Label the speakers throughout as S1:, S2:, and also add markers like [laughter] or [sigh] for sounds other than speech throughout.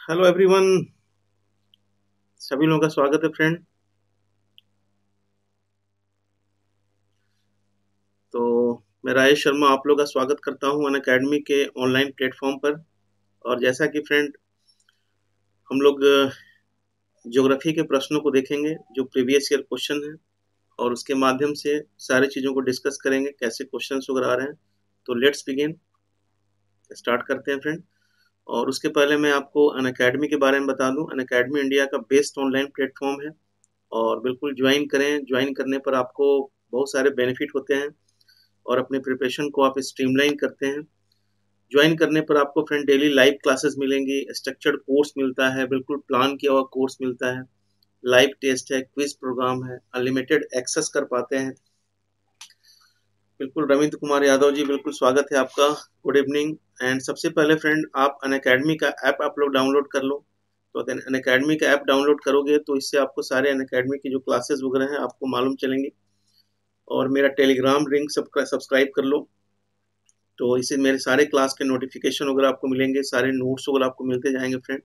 S1: Hello everyone सभी लोगों का स्वागत है फ्रेंड तो मैं राजेश शर्मा आप लोगों का स्वागत करता हूं अन अकेडमी के ऑनलाइन प्लेटफॉर्म पर और जैसा कि फ्रेंड हम लोग ज्योग्राफी के प्रश्नों को देखेंगे जो प्रीवियस ईयर क्वेश्चन है और उसके माध्यम से सारी चीज़ों को डिस्कस करेंगे कैसे क्वेश्चन वगैरह आ रहे हैं तो लेट्स बिगेन स्टार्ट करते हैं फ्रेंड और उसके पहले मैं आपको अन अकेडमी के बारे में बता दूं अन अकेडमी इंडिया का बेस्ट ऑनलाइन प्लेटफॉर्म है और बिल्कुल ज्वाइन करें ज्वाइन करने पर आपको बहुत सारे बेनिफिट होते हैं और अपने प्रिपरेशन को आप स्ट्रीमलाइन करते हैं ज्वाइन करने पर आपको फ्रेंड डेली लाइव क्लासेस मिलेंगी स्ट्रक्चर्ड कोर्स मिलता है बिल्कुल प्लान किया हुआ कोर्स मिलता है लाइव टेस्ट है क्विज प्रोग्राम है अनलिमिटेड एक्सेस कर पाते हैं बिल्कुल रविंद्र कुमार यादव जी बिल्कुल स्वागत है आपका गुड इवनिंग एंड सबसे पहले फ्रेंड आप अन अकेडमी का ऐप आप लोग डाउनलोड कर लो तो देन अन अकेडमी का ऐप डाउनलोड करोगे तो इससे आपको सारे अन अकेडमी की जो क्लासेस वगैरह हैं आपको मालूम चलेंगे और मेरा टेलीग्राम लिंक सब्सक्राइब कर लो तो इससे मेरे सारे क्लास के नोटिफिकेशन वगैरह आपको मिलेंगे सारे नोट्स वगैरह आपको मिलते जाएंगे फ्रेंड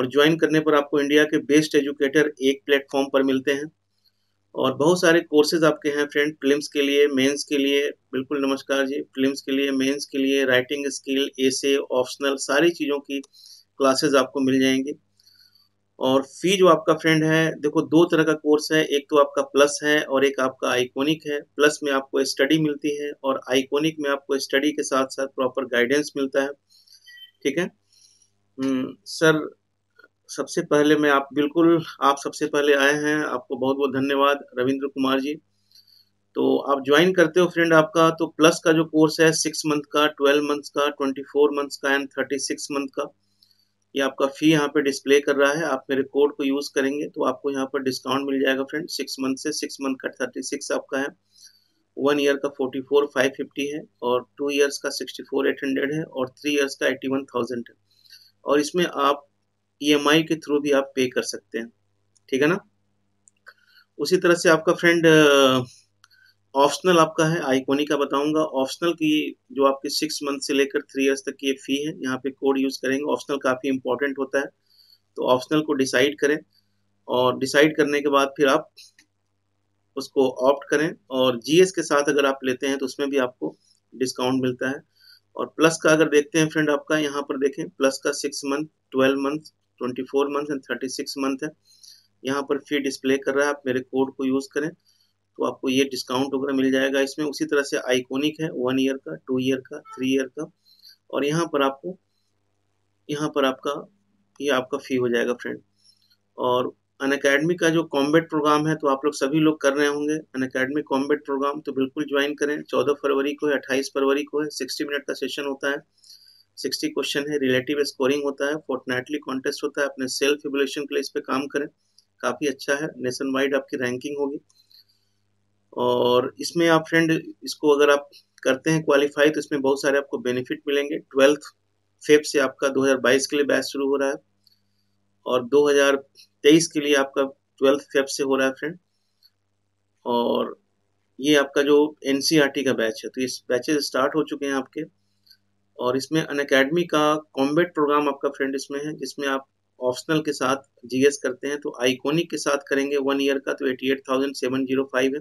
S1: और ज्वाइन करने पर आपको इंडिया के बेस्ट एजुकेटर एक प्लेटफॉर्म पर मिलते हैं और बहुत सारे कोर्सेज आपके हैं फ्रेंड फिल्म्स के लिए मेंस के लिए बिल्कुल नमस्कार जी फिल्म्स के लिए मेंस के लिए राइटिंग स्किल एसे ऑप्शनल सारी चीज़ों की क्लासेज आपको मिल जाएंगी और फी जो आपका फ्रेंड है देखो दो तरह का कोर्स है एक तो आपका प्लस है और एक आपका आइकॉनिक है प्लस में आपको स्टडी मिलती है और आइकॉनिक में आपको स्टडी के साथ साथ प्रॉपर गाइडेंस मिलता है ठीक है सर हम्म, सबसे पहले मैं आप बिल्कुल आप सबसे पहले आए हैं आपको बहुत बहुत धन्यवाद रविंद्र कुमार जी तो आप ज्वाइन करते हो फ्रेंड आपका तो प्लस का जो कोर्स है सिक्स मंथ का ट्वेल्व मंथ्स का ट्वेंटी फोर मंथ्स का एंड थर्टी सिक्स मंथ का ये आपका फ़ी यहाँ पे डिस्प्ले कर रहा है आप मेरे कोड को यूज़ करेंगे तो आपको यहाँ पर डिस्काउंट मिल जाएगा फ्रेंड सिक्स मंथ से सिक्स मंथ का थर्टी सिक्स आपका है वन ईयर का फोर्टी फोर फाइव फिफ्टी है और टू ईयर्स का सिक्सटी फोर एट हंड्रेड है और थ्री ईयर्स का एट्टी वन थाउजेंड है और इसमें आप ई e के थ्रू भी आप पे कर सकते हैं ठीक है ना उसी तरह से आपका फ्रेंड ऑप्शनल uh, आपका है आईकोनी का बताऊंगा ऑप्शनल की जो आपके सिक्स मंथ से लेकर थ्री इयर्स तक की ये फी है यहाँ पे कोड यूज़ करेंगे ऑप्शनल काफ़ी इंपॉर्टेंट होता है तो ऑप्शनल को डिसाइड करें और डिसाइड करने के बाद फिर आप उसको ऑप्ट करें और जीएस के साथ अगर आप लेते हैं तो उसमें भी आपको डिस्काउंट मिलता है और प्लस का अगर देखते हैं फ्रेंड आपका यहाँ पर देखें प्लस का six month twelve month twenty four month and thirty six month है यहाँ पर फी डिस्प्ले कर रहा है आप मेरे कोड को यूज़ करें तो आपको ये डिस्काउंट वगैरह मिल जाएगा इसमें उसी तरह से आइकोनिक है वन ईयर का टू ईयर का थ्री ईयर का और यहाँ पर आपको यहाँ पर आपका ये आपका फ़ी हो जाएगा फ्रेंड और अन अकेडमी का जो कॉम्बेट प्रोग्राम है तो आप लोग सभी लोग कर रहे होंगे अन अकेडमी कॉम्बेट प्रोग्राम तो बिल्कुल ज्वाइन करें चौदह फरवरी को है अट्ठाईस फरवरी को है सिक्सटी मिनट का सेशन होता है सिक्सटी क्वेश्चन है रिलेटिव स्कोरिंग होता है फोर्टनाइटली कॉन्टेस्ट होता है अपने सेल्फ एवोल्यूशन के लिए इस पर काम करें काफ़ी अच्छा है नेशन वाइड आपकी रैंकिंग होगी और इसमें आप फ्रेंड इसको अगर आप करते हैं क्वालिफाई तो इसमें बहुत सारे आपको बेनिफिट मिलेंगे ट्वेल्थ फेफ से आपका 2022 के लिए बैच शुरू हो रहा है और 2023 के लिए आपका ट्वेल्थ फेफ से हो रहा है फ्रेंड और ये आपका जो एन e का बैच है तो ये बैचेज स्टार्ट हो चुके हैं आपके और इसमें अन अकेडमी का कॉम्बेट प्रोग्राम आपका फ्रेंड इसमें है जिसमें आप ऑप्शनल के साथ जीएस करते हैं तो आइकोनिक के साथ करेंगे वन ईयर का तो eighty eight thousand seven zero five है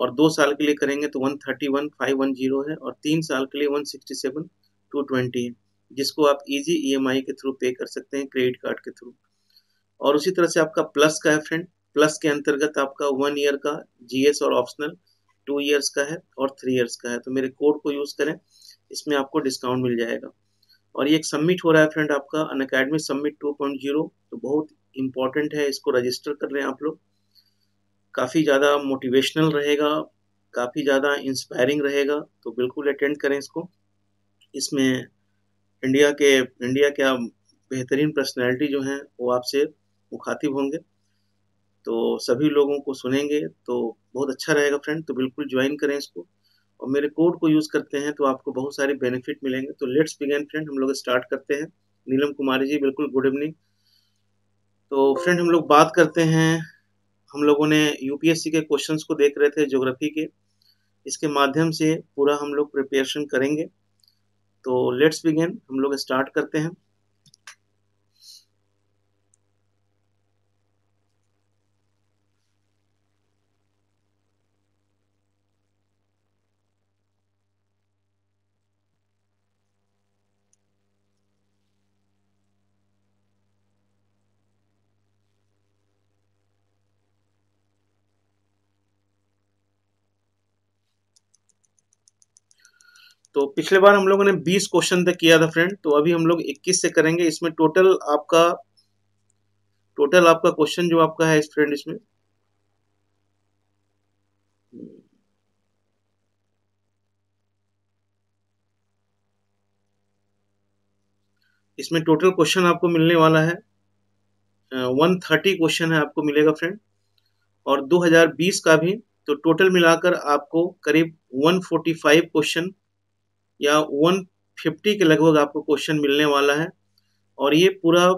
S1: और दो साल के लिए करेंगे तो one thirty one five one zero है और तीन साल के लिए one sixty seven two twenty है जिसको आप इजी ईएमआई e के थ्रू पे कर सकते हैं क्रेडिट कार्ड के थ्रू और उसी तरह से आपका प्लस का है फ्रेंड प्लस के अंतर्गत आपका वन ईयर का जीएस और ऑप्शनल टू ईयर्स का है और थ्री ईयर्स का है तो मेरे कोड को यूज़ करें इसमें आपको डिस्काउंट मिल जाएगा और ये एक सबमिट हो रहा है फ्रेंड आपका Unacademy submit two point zero तो बहुत इंपॉर्टेंट है इसको रजिस्टर कर रहे हैं आप लोग काफ़ी ज़्यादा मोटिवेशनल रहेगा काफ़ी ज़्यादा इंस्पायरिंग रहेगा तो बिल्कुल अटेंड करें इसको इसमें इंडिया के इंडिया के बेहतरीन पर्सनैलिटी जो हैं वो आपसे मुखातिब होंगे तो सभी लोगों को सुनेंगे तो बहुत अच्छा रहेगा फ्रेंड तो बिल्कुल ज्वाइन करें इसको और मेरे कोड को यूज़ करते हैं तो आपको बहुत सारे बेनिफिट मिलेंगे तो लेट्स बिगेन फ्रेंड हम लोग स्टार्ट करते हैं नीलम कुमारी जी बिल्कुल गुड इवनिंग तो फ्रेंड हम लोग बात करते हैं हम लोगों ने यूपीएससी के क्वेश्चन को देख रहे थे ज्योग्राफी के इसके माध्यम से पूरा हम लोग प्रिपरेशन करेंगे तो लेट्स बिगेन हम लोग स्टार्ट करते हैं तो पिछले बार हम लोगों ने 20 क्वेश्चन तक किया था फ्रेंड तो अभी हम लोग 21 से करेंगे इसमें टोटल आपका टोटल आपका क्वेश्चन जो आपका है फ्रेंड इसमें इसमें टोटल क्वेश्चन आपको मिलने वाला है वन थर्टी क्वेश्चन है आपको मिलेगा फ्रेंड और 2020 का भी तो टोटल मिलाकर आपको करीब 145 क्वेश्चन या 150 के लगभग आपको क्वेश्चन मिलने वाला है और ये पूरा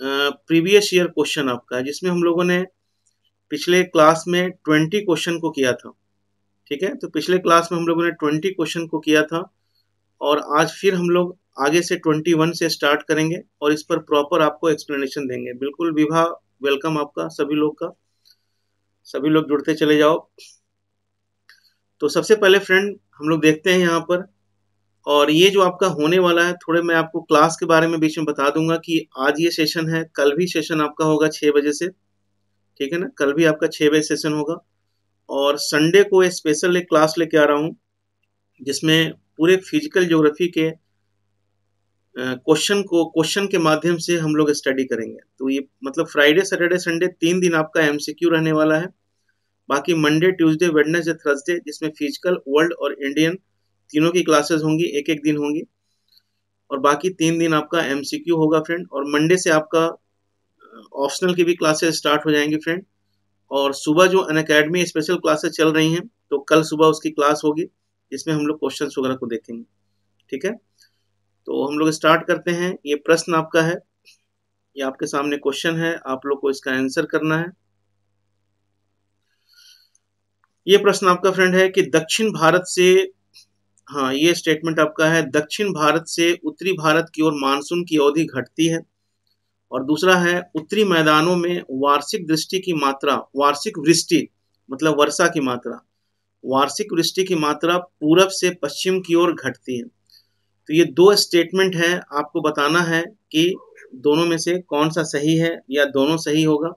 S1: प्रीवियस ईयर क्वेश्चन आपका है जिसमें हम लोगों ने पिछले क्लास में 20 क्वेश्चन को किया था ठीक है तो पिछले क्लास में हम लोगों ने 20 क्वेश्चन को किया था और आज फिर हम लोग आगे से 21 से स्टार्ट करेंगे और इस पर प्रॉपर आपको एक्सप्लेनेशन देंगे बिल्कुल विवाह वेलकम आपका सभी लोग का सभी लोग जुड़ते चले जाओ तो सबसे पहले फ्रेंड हम लोग देखते हैं यहाँ पर और ये जो आपका होने वाला है थोड़े मैं आपको क्लास के बारे में बीच में बता दूंगा कि आज ये सेशन है कल भी सेशन आपका होगा छः बजे से ठीक है ना कल भी आपका छः बजे सेशन होगा और संडे को एक स्पेशल एक क्लास लेके आ रहा हूँ जिसमें पूरे फिजिकल ज्योग्राफी के क्वेश्चन को क्वेश्चन के माध्यम से हम लोग स्टडी करेंगे तो ये मतलब फ्राइडे सैटरडे संडे तीन दिन आपका एमसीक्यू रहने वाला है बाकी मंडे ट्यूजडे वेडनेसडे थर्सडे जिसमें फिजिकल वर्ल्ड और इंडियन तीनों की क्लासेस होंगी एक एक दिन होंगी और बाकी तीन दिन आपका एमसीक्यू होगा फ्रेंड और मंडे से आपका ऑप्शनल की भी क्लासेस स्टार्ट हो जाएंगी फ्रेंड और सुबह जो अन अकेडमी स्पेशल क्लासेस चल रही हैं तो कल सुबह उसकी क्लास होगी जिसमें हम लोग क्वेश्चन वगैरह को देखेंगे ठीक है तो हम लोग स्टार्ट करते हैं ये प्रश्न आपका है ये आपके सामने क्वेश्चन है आप लोग को इसका आंसर करना है ये प्रश्न आपका फ्रेंड है कि दक्षिण भारत से हाँ ये स्टेटमेंट आपका है दक्षिण भारत से उत्तरी भारत की ओर मानसून की अवधि घटती है और दूसरा है उत्तरी मैदानों में वार्षिक दृष्टि की मात्रा वार्षिक वृष्टि मतलब वर्षा की मात्रा वार्षिक वृष्टि की मात्रा पूरब से पश्चिम की ओर घटती है तो ये दो स्टेटमेंट है आपको बताना है कि दोनों में से कौन सा सही है या दोनों सही होगा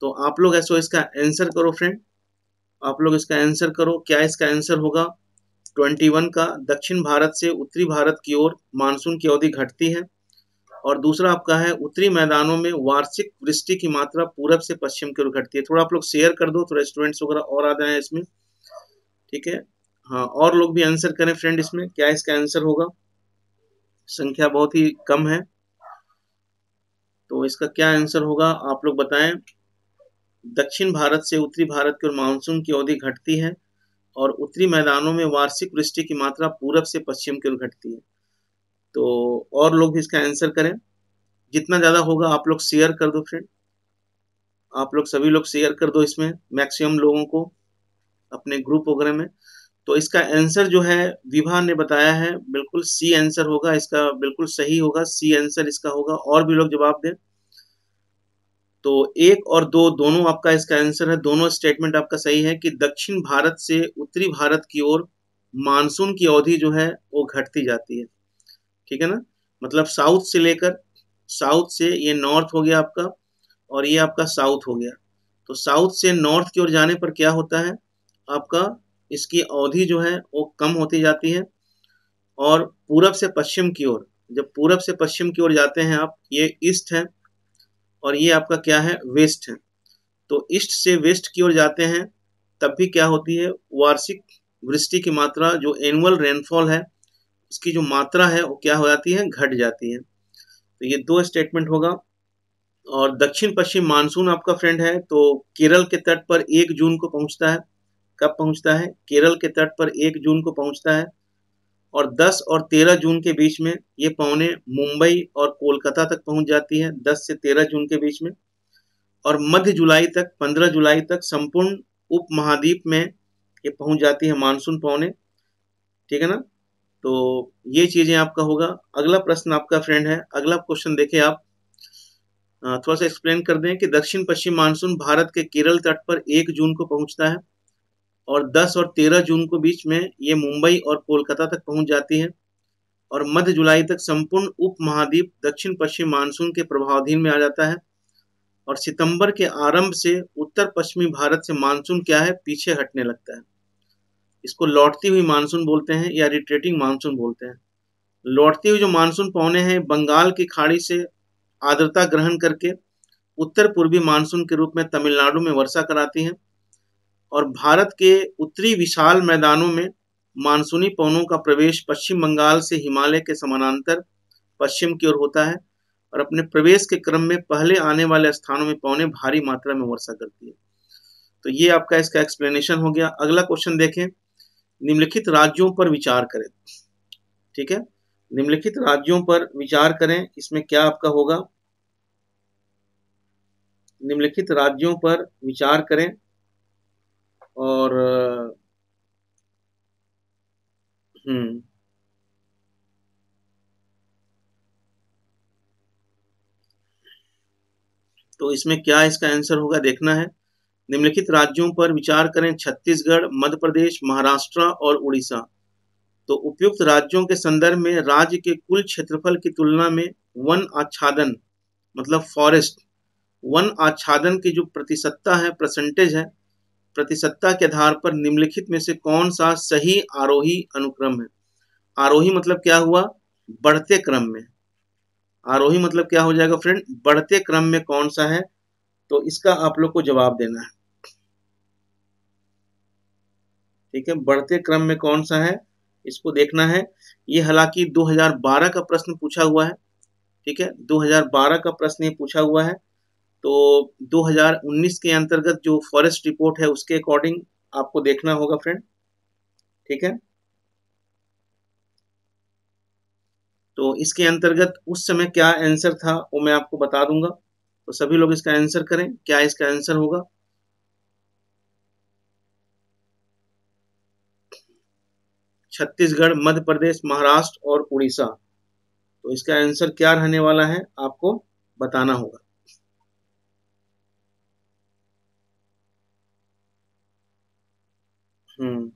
S1: तो आप लोग ऐसा इसका आंसर करो फ्रेंड आप लोग इसका आंसर करो क्या इसका आंसर होगा 21 का दक्षिण भारत से उत्तरी भारत की ओर मानसून की अवधि घटती है और दूसरा आपका है उत्तरी मैदानों में वार्षिक वृष्टि की मात्रा पूरब से पश्चिम की ओर घटती है थोड़ा आप लोग शेयर कर दो थोड़ा स्टूडेंट्स वगैरह और आ जाए इसमें ठीक है हाँ और लोग भी आंसर करें फ्रेंड इसमें क्या इसका आंसर होगा संख्या बहुत ही कम है तो इसका क्या आंसर होगा आप लोग बताएं दक्षिण भारत से उत्तरी भारत की ओर मानसून की अवधि घटती है और उत्तरी मैदानों में वार्षिक वृष्टि की मात्रा पूरब से पश्चिम की ओर घटती है तो और लोग भी इसका आंसर करें जितना ज़्यादा होगा आप लोग शेयर कर दो फ्रेंड आप लोग सभी लोग शेयर कर दो इसमें मैक्सिमम लोगों को अपने ग्रुप वगैरह में तो इसका आंसर जो है विभा ने बताया है बिल्कुल सी आंसर होगा इसका बिल्कुल सही होगा सी आंसर इसका होगा और भी लोग जवाब दें तो एक और दो दोनों आपका इसका आंसर है दोनों स्टेटमेंट आपका सही है कि दक्षिण भारत से उत्तरी भारत की ओर मानसून की अवधि जो है वो घटती जाती है ठीक है ना मतलब साउथ से लेकर साउथ से ये नॉर्थ हो गया आपका और ये आपका साउथ हो गया तो साउथ से नॉर्थ की ओर जाने पर क्या होता है आपका इसकी अवधि जो है वो कम होती जाती है और पूरब से पश्चिम की ओर जब पूरब से पश्चिम की ओर जाते हैं आप ये ईस्ट है और ये आपका क्या है वेस्ट है तो ईस्ट से वेस्ट की ओर जाते हैं तब भी क्या होती है वार्षिक वृष्टि की मात्रा जो एनुअल रेनफॉल है उसकी जो मात्रा है वो क्या हो जाती है घट जाती है तो ये दो स्टेटमेंट होगा और दक्षिण पश्चिम मानसून आपका फ्रेंड है तो केरल के तट पर एक जून को पहुंचता है कब पहुंचता है केरल के तट पर एक जून को पहुंचता है और 10 और 13 जून के बीच में ये पवने मुंबई और कोलकाता तक पहुंच जाती है 10 से 13 जून के बीच में और मध्य जुलाई तक 15 जुलाई तक संपूर्ण उप महाद्वीप में ये पहुंच जाती है मानसून पवने ठीक है ना तो ये चीज़ें आपका होगा अगला प्रश्न आपका फ्रेंड है अगला क्वेश्चन देखे आप थोड़ा सा एक्सप्लेन कर दें कि दक्षिण पश्चिम मानसून भारत के केरल तट पर एक जून को पहुंचता है और 10 और 13 जून को बीच में ये मुंबई और कोलकाता तक पहुंच जाती है और मध्य जुलाई तक संपूर्ण उप महाद्वीप दक्षिण पश्चिम मानसून के प्रभावाधीन में आ जाता है और सितंबर के आरंभ से उत्तर पश्चिमी भारत से मानसून क्या है पीछे हटने लगता है इसको लौटती हुई मानसून बोलते हैं या रिट्रेटिंग मानसून बोलते हैं लौटती हुई जो मानसून पौने हैं बंगाल की खाड़ी से आर्द्रता ग्रहण करके उत्तर पूर्वी मानसून के रूप में तमिलनाडु में वर्षा कराती हैं और भारत के उत्तरी विशाल मैदानों में मानसूनी पवनों का प्रवेश पश्चिम बंगाल से हिमालय के समानांतर पश्चिम की ओर होता है और अपने प्रवेश के क्रम में पहले आने वाले स्थानों में पौने भारी मात्रा में वर्षा करती है तो ये आपका इसका एक्सप्लेनेशन हो गया अगला क्वेश्चन देखें निम्नलिखित राज्यों पर विचार करें ठीक है निम्नलिखित राज्यों पर विचार करें इसमें क्या आपका होगा निम्नलिखित राज्यों पर विचार करें और हम्म तो इसमें क्या इसका आंसर होगा देखना है निम्नलिखित राज्यों पर विचार करें छत्तीसगढ़ मध्य प्रदेश महाराष्ट्र और उड़ीसा तो उपयुक्त राज्यों के संदर्भ में राज्य के कुल क्षेत्रफल की तुलना में वन आच्छादन मतलब फॉरेस्ट वन आच्छादन की जो प्रतिशतता है परसेंटेज है प्रतिशतता के आधार पर निम्नलिखित में से कौन सा सही आरोही अनुक्रम है आरोही मतलब क्या हुआ बढ़ते क्रम में आरोही मतलब क्या हो जाएगा फ्रेंड बढ़ते क्रम में कौन सा है तो इसका आप लोग को जवाब देना है ठीक है बढ़ते क्रम में कौन सा है इसको देखना है ये हालांकि 2012 का प्रश्न पूछा हुआ है ठीक है 2012 का प्रश्न ये पूछा हुआ है तो 2019 के अंतर्गत जो फॉरेस्ट रिपोर्ट है उसके अकॉर्डिंग आपको देखना होगा फ्रेंड ठीक है तो इसके अंतर्गत उस समय क्या आंसर था वो मैं आपको बता दूंगा तो सभी लोग इसका आंसर करें क्या इसका आंसर होगा छत्तीसगढ़ मध्य प्रदेश महाराष्ट्र और उड़ीसा तो इसका आंसर क्या रहने वाला है आपको बताना होगा Mm.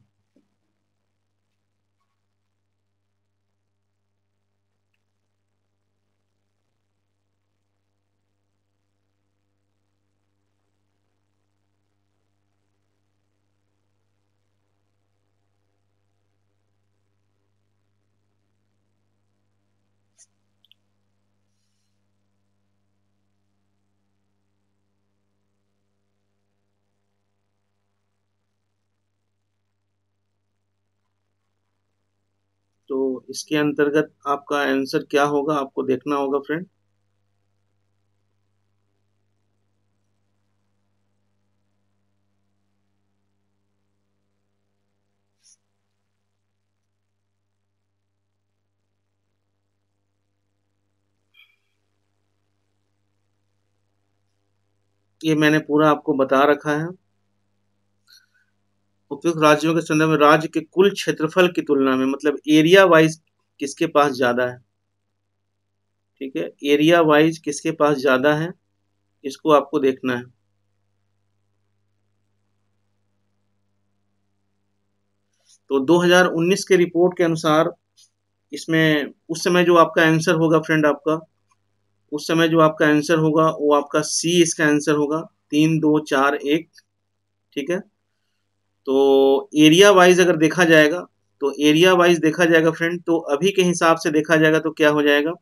S1: तो इसके अंतर्गत आपका आंसर क्या होगा आपको देखना होगा फ्रेंड ये मैंने पूरा आपको बता रखा है उपयुक्त राज्यों के संदर्भ में राज्य के कुल क्षेत्रफल की तुलना में मतलब एरिया वाइज किसके पास ज्यादा है ठीक है एरिया वाइज किसके पास ज्यादा है इसको आपको देखना है तो 2019 के रिपोर्ट के अनुसार इसमें उस समय जो आपका आंसर होगा फ्रेंड आपका उस समय जो आपका आंसर होगा वो आपका सी इसका आंसर होगा तीन दो चार एक ठीक है तो एरिया वाइज अगर देखा जाएगा तो एरिया वाइज देखा जाएगा फ्रेंड तो अभी के हिसाब से देखा जाएगा तो क्या हो जाएगा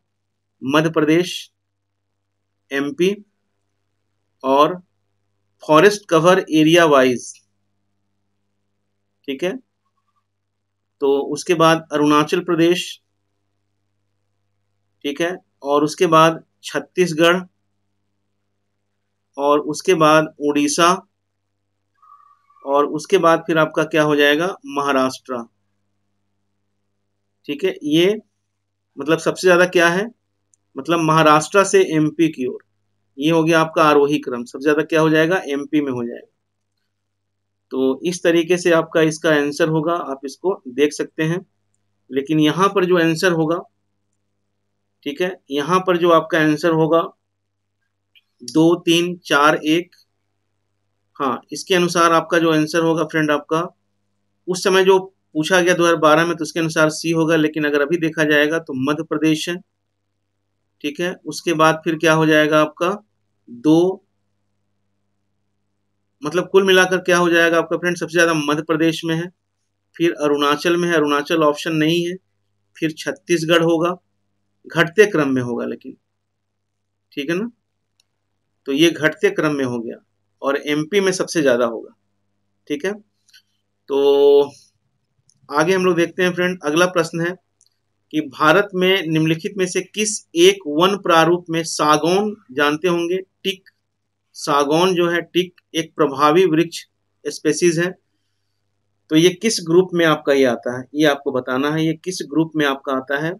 S1: मध्य प्रदेश एमपी और फॉरेस्ट कवर एरिया वाइज ठीक है तो उसके बाद अरुणाचल प्रदेश ठीक है और उसके बाद छत्तीसगढ़ और उसके बाद उड़ीसा और उसके बाद फिर आपका क्या हो जाएगा महाराष्ट्र ठीक है ये मतलब सबसे ज़्यादा क्या है मतलब महाराष्ट्र से एमपी की ओर ये हो गया आपका आरोही क्रम सबसे ज़्यादा क्या हो जाएगा एमपी में हो जाएगा तो इस तरीके से आपका इसका आंसर होगा आप इसको देख सकते हैं लेकिन यहां पर जो आंसर होगा ठीक है यहां पर जो आपका आंसर होगा दो तीन चार एक हाँ इसके अनुसार आपका जो आंसर होगा फ्रेंड आपका उस समय जो पूछा गया 2012 में तो उसके अनुसार सी होगा लेकिन अगर अभी देखा जाएगा तो मध्य प्रदेश है ठीक है उसके बाद फिर क्या हो जाएगा आपका दो मतलब कुल मिलाकर क्या हो जाएगा आपका फ्रेंड सबसे ज़्यादा मध्य प्रदेश में है फिर अरुणाचल में है अरुणाचल ऑप्शन नहीं है फिर छत्तीसगढ़ होगा घटते क्रम में होगा लेकिन ठीक है ना तो ये घटते क्रम में हो गया और एमपी में सबसे ज़्यादा होगा ठीक है तो आगे हम लोग देखते हैं फ्रेंड अगला प्रश्न है कि भारत में निम्नलिखित में से किस एक वन प्रारूप में सागौन जानते होंगे टिक सागौन जो है टिक एक प्रभावी वृक्ष स्पेसीज है तो ये किस ग्रुप में आपका ये आता है ये आपको बताना है ये किस ग्रुप में आपका आता है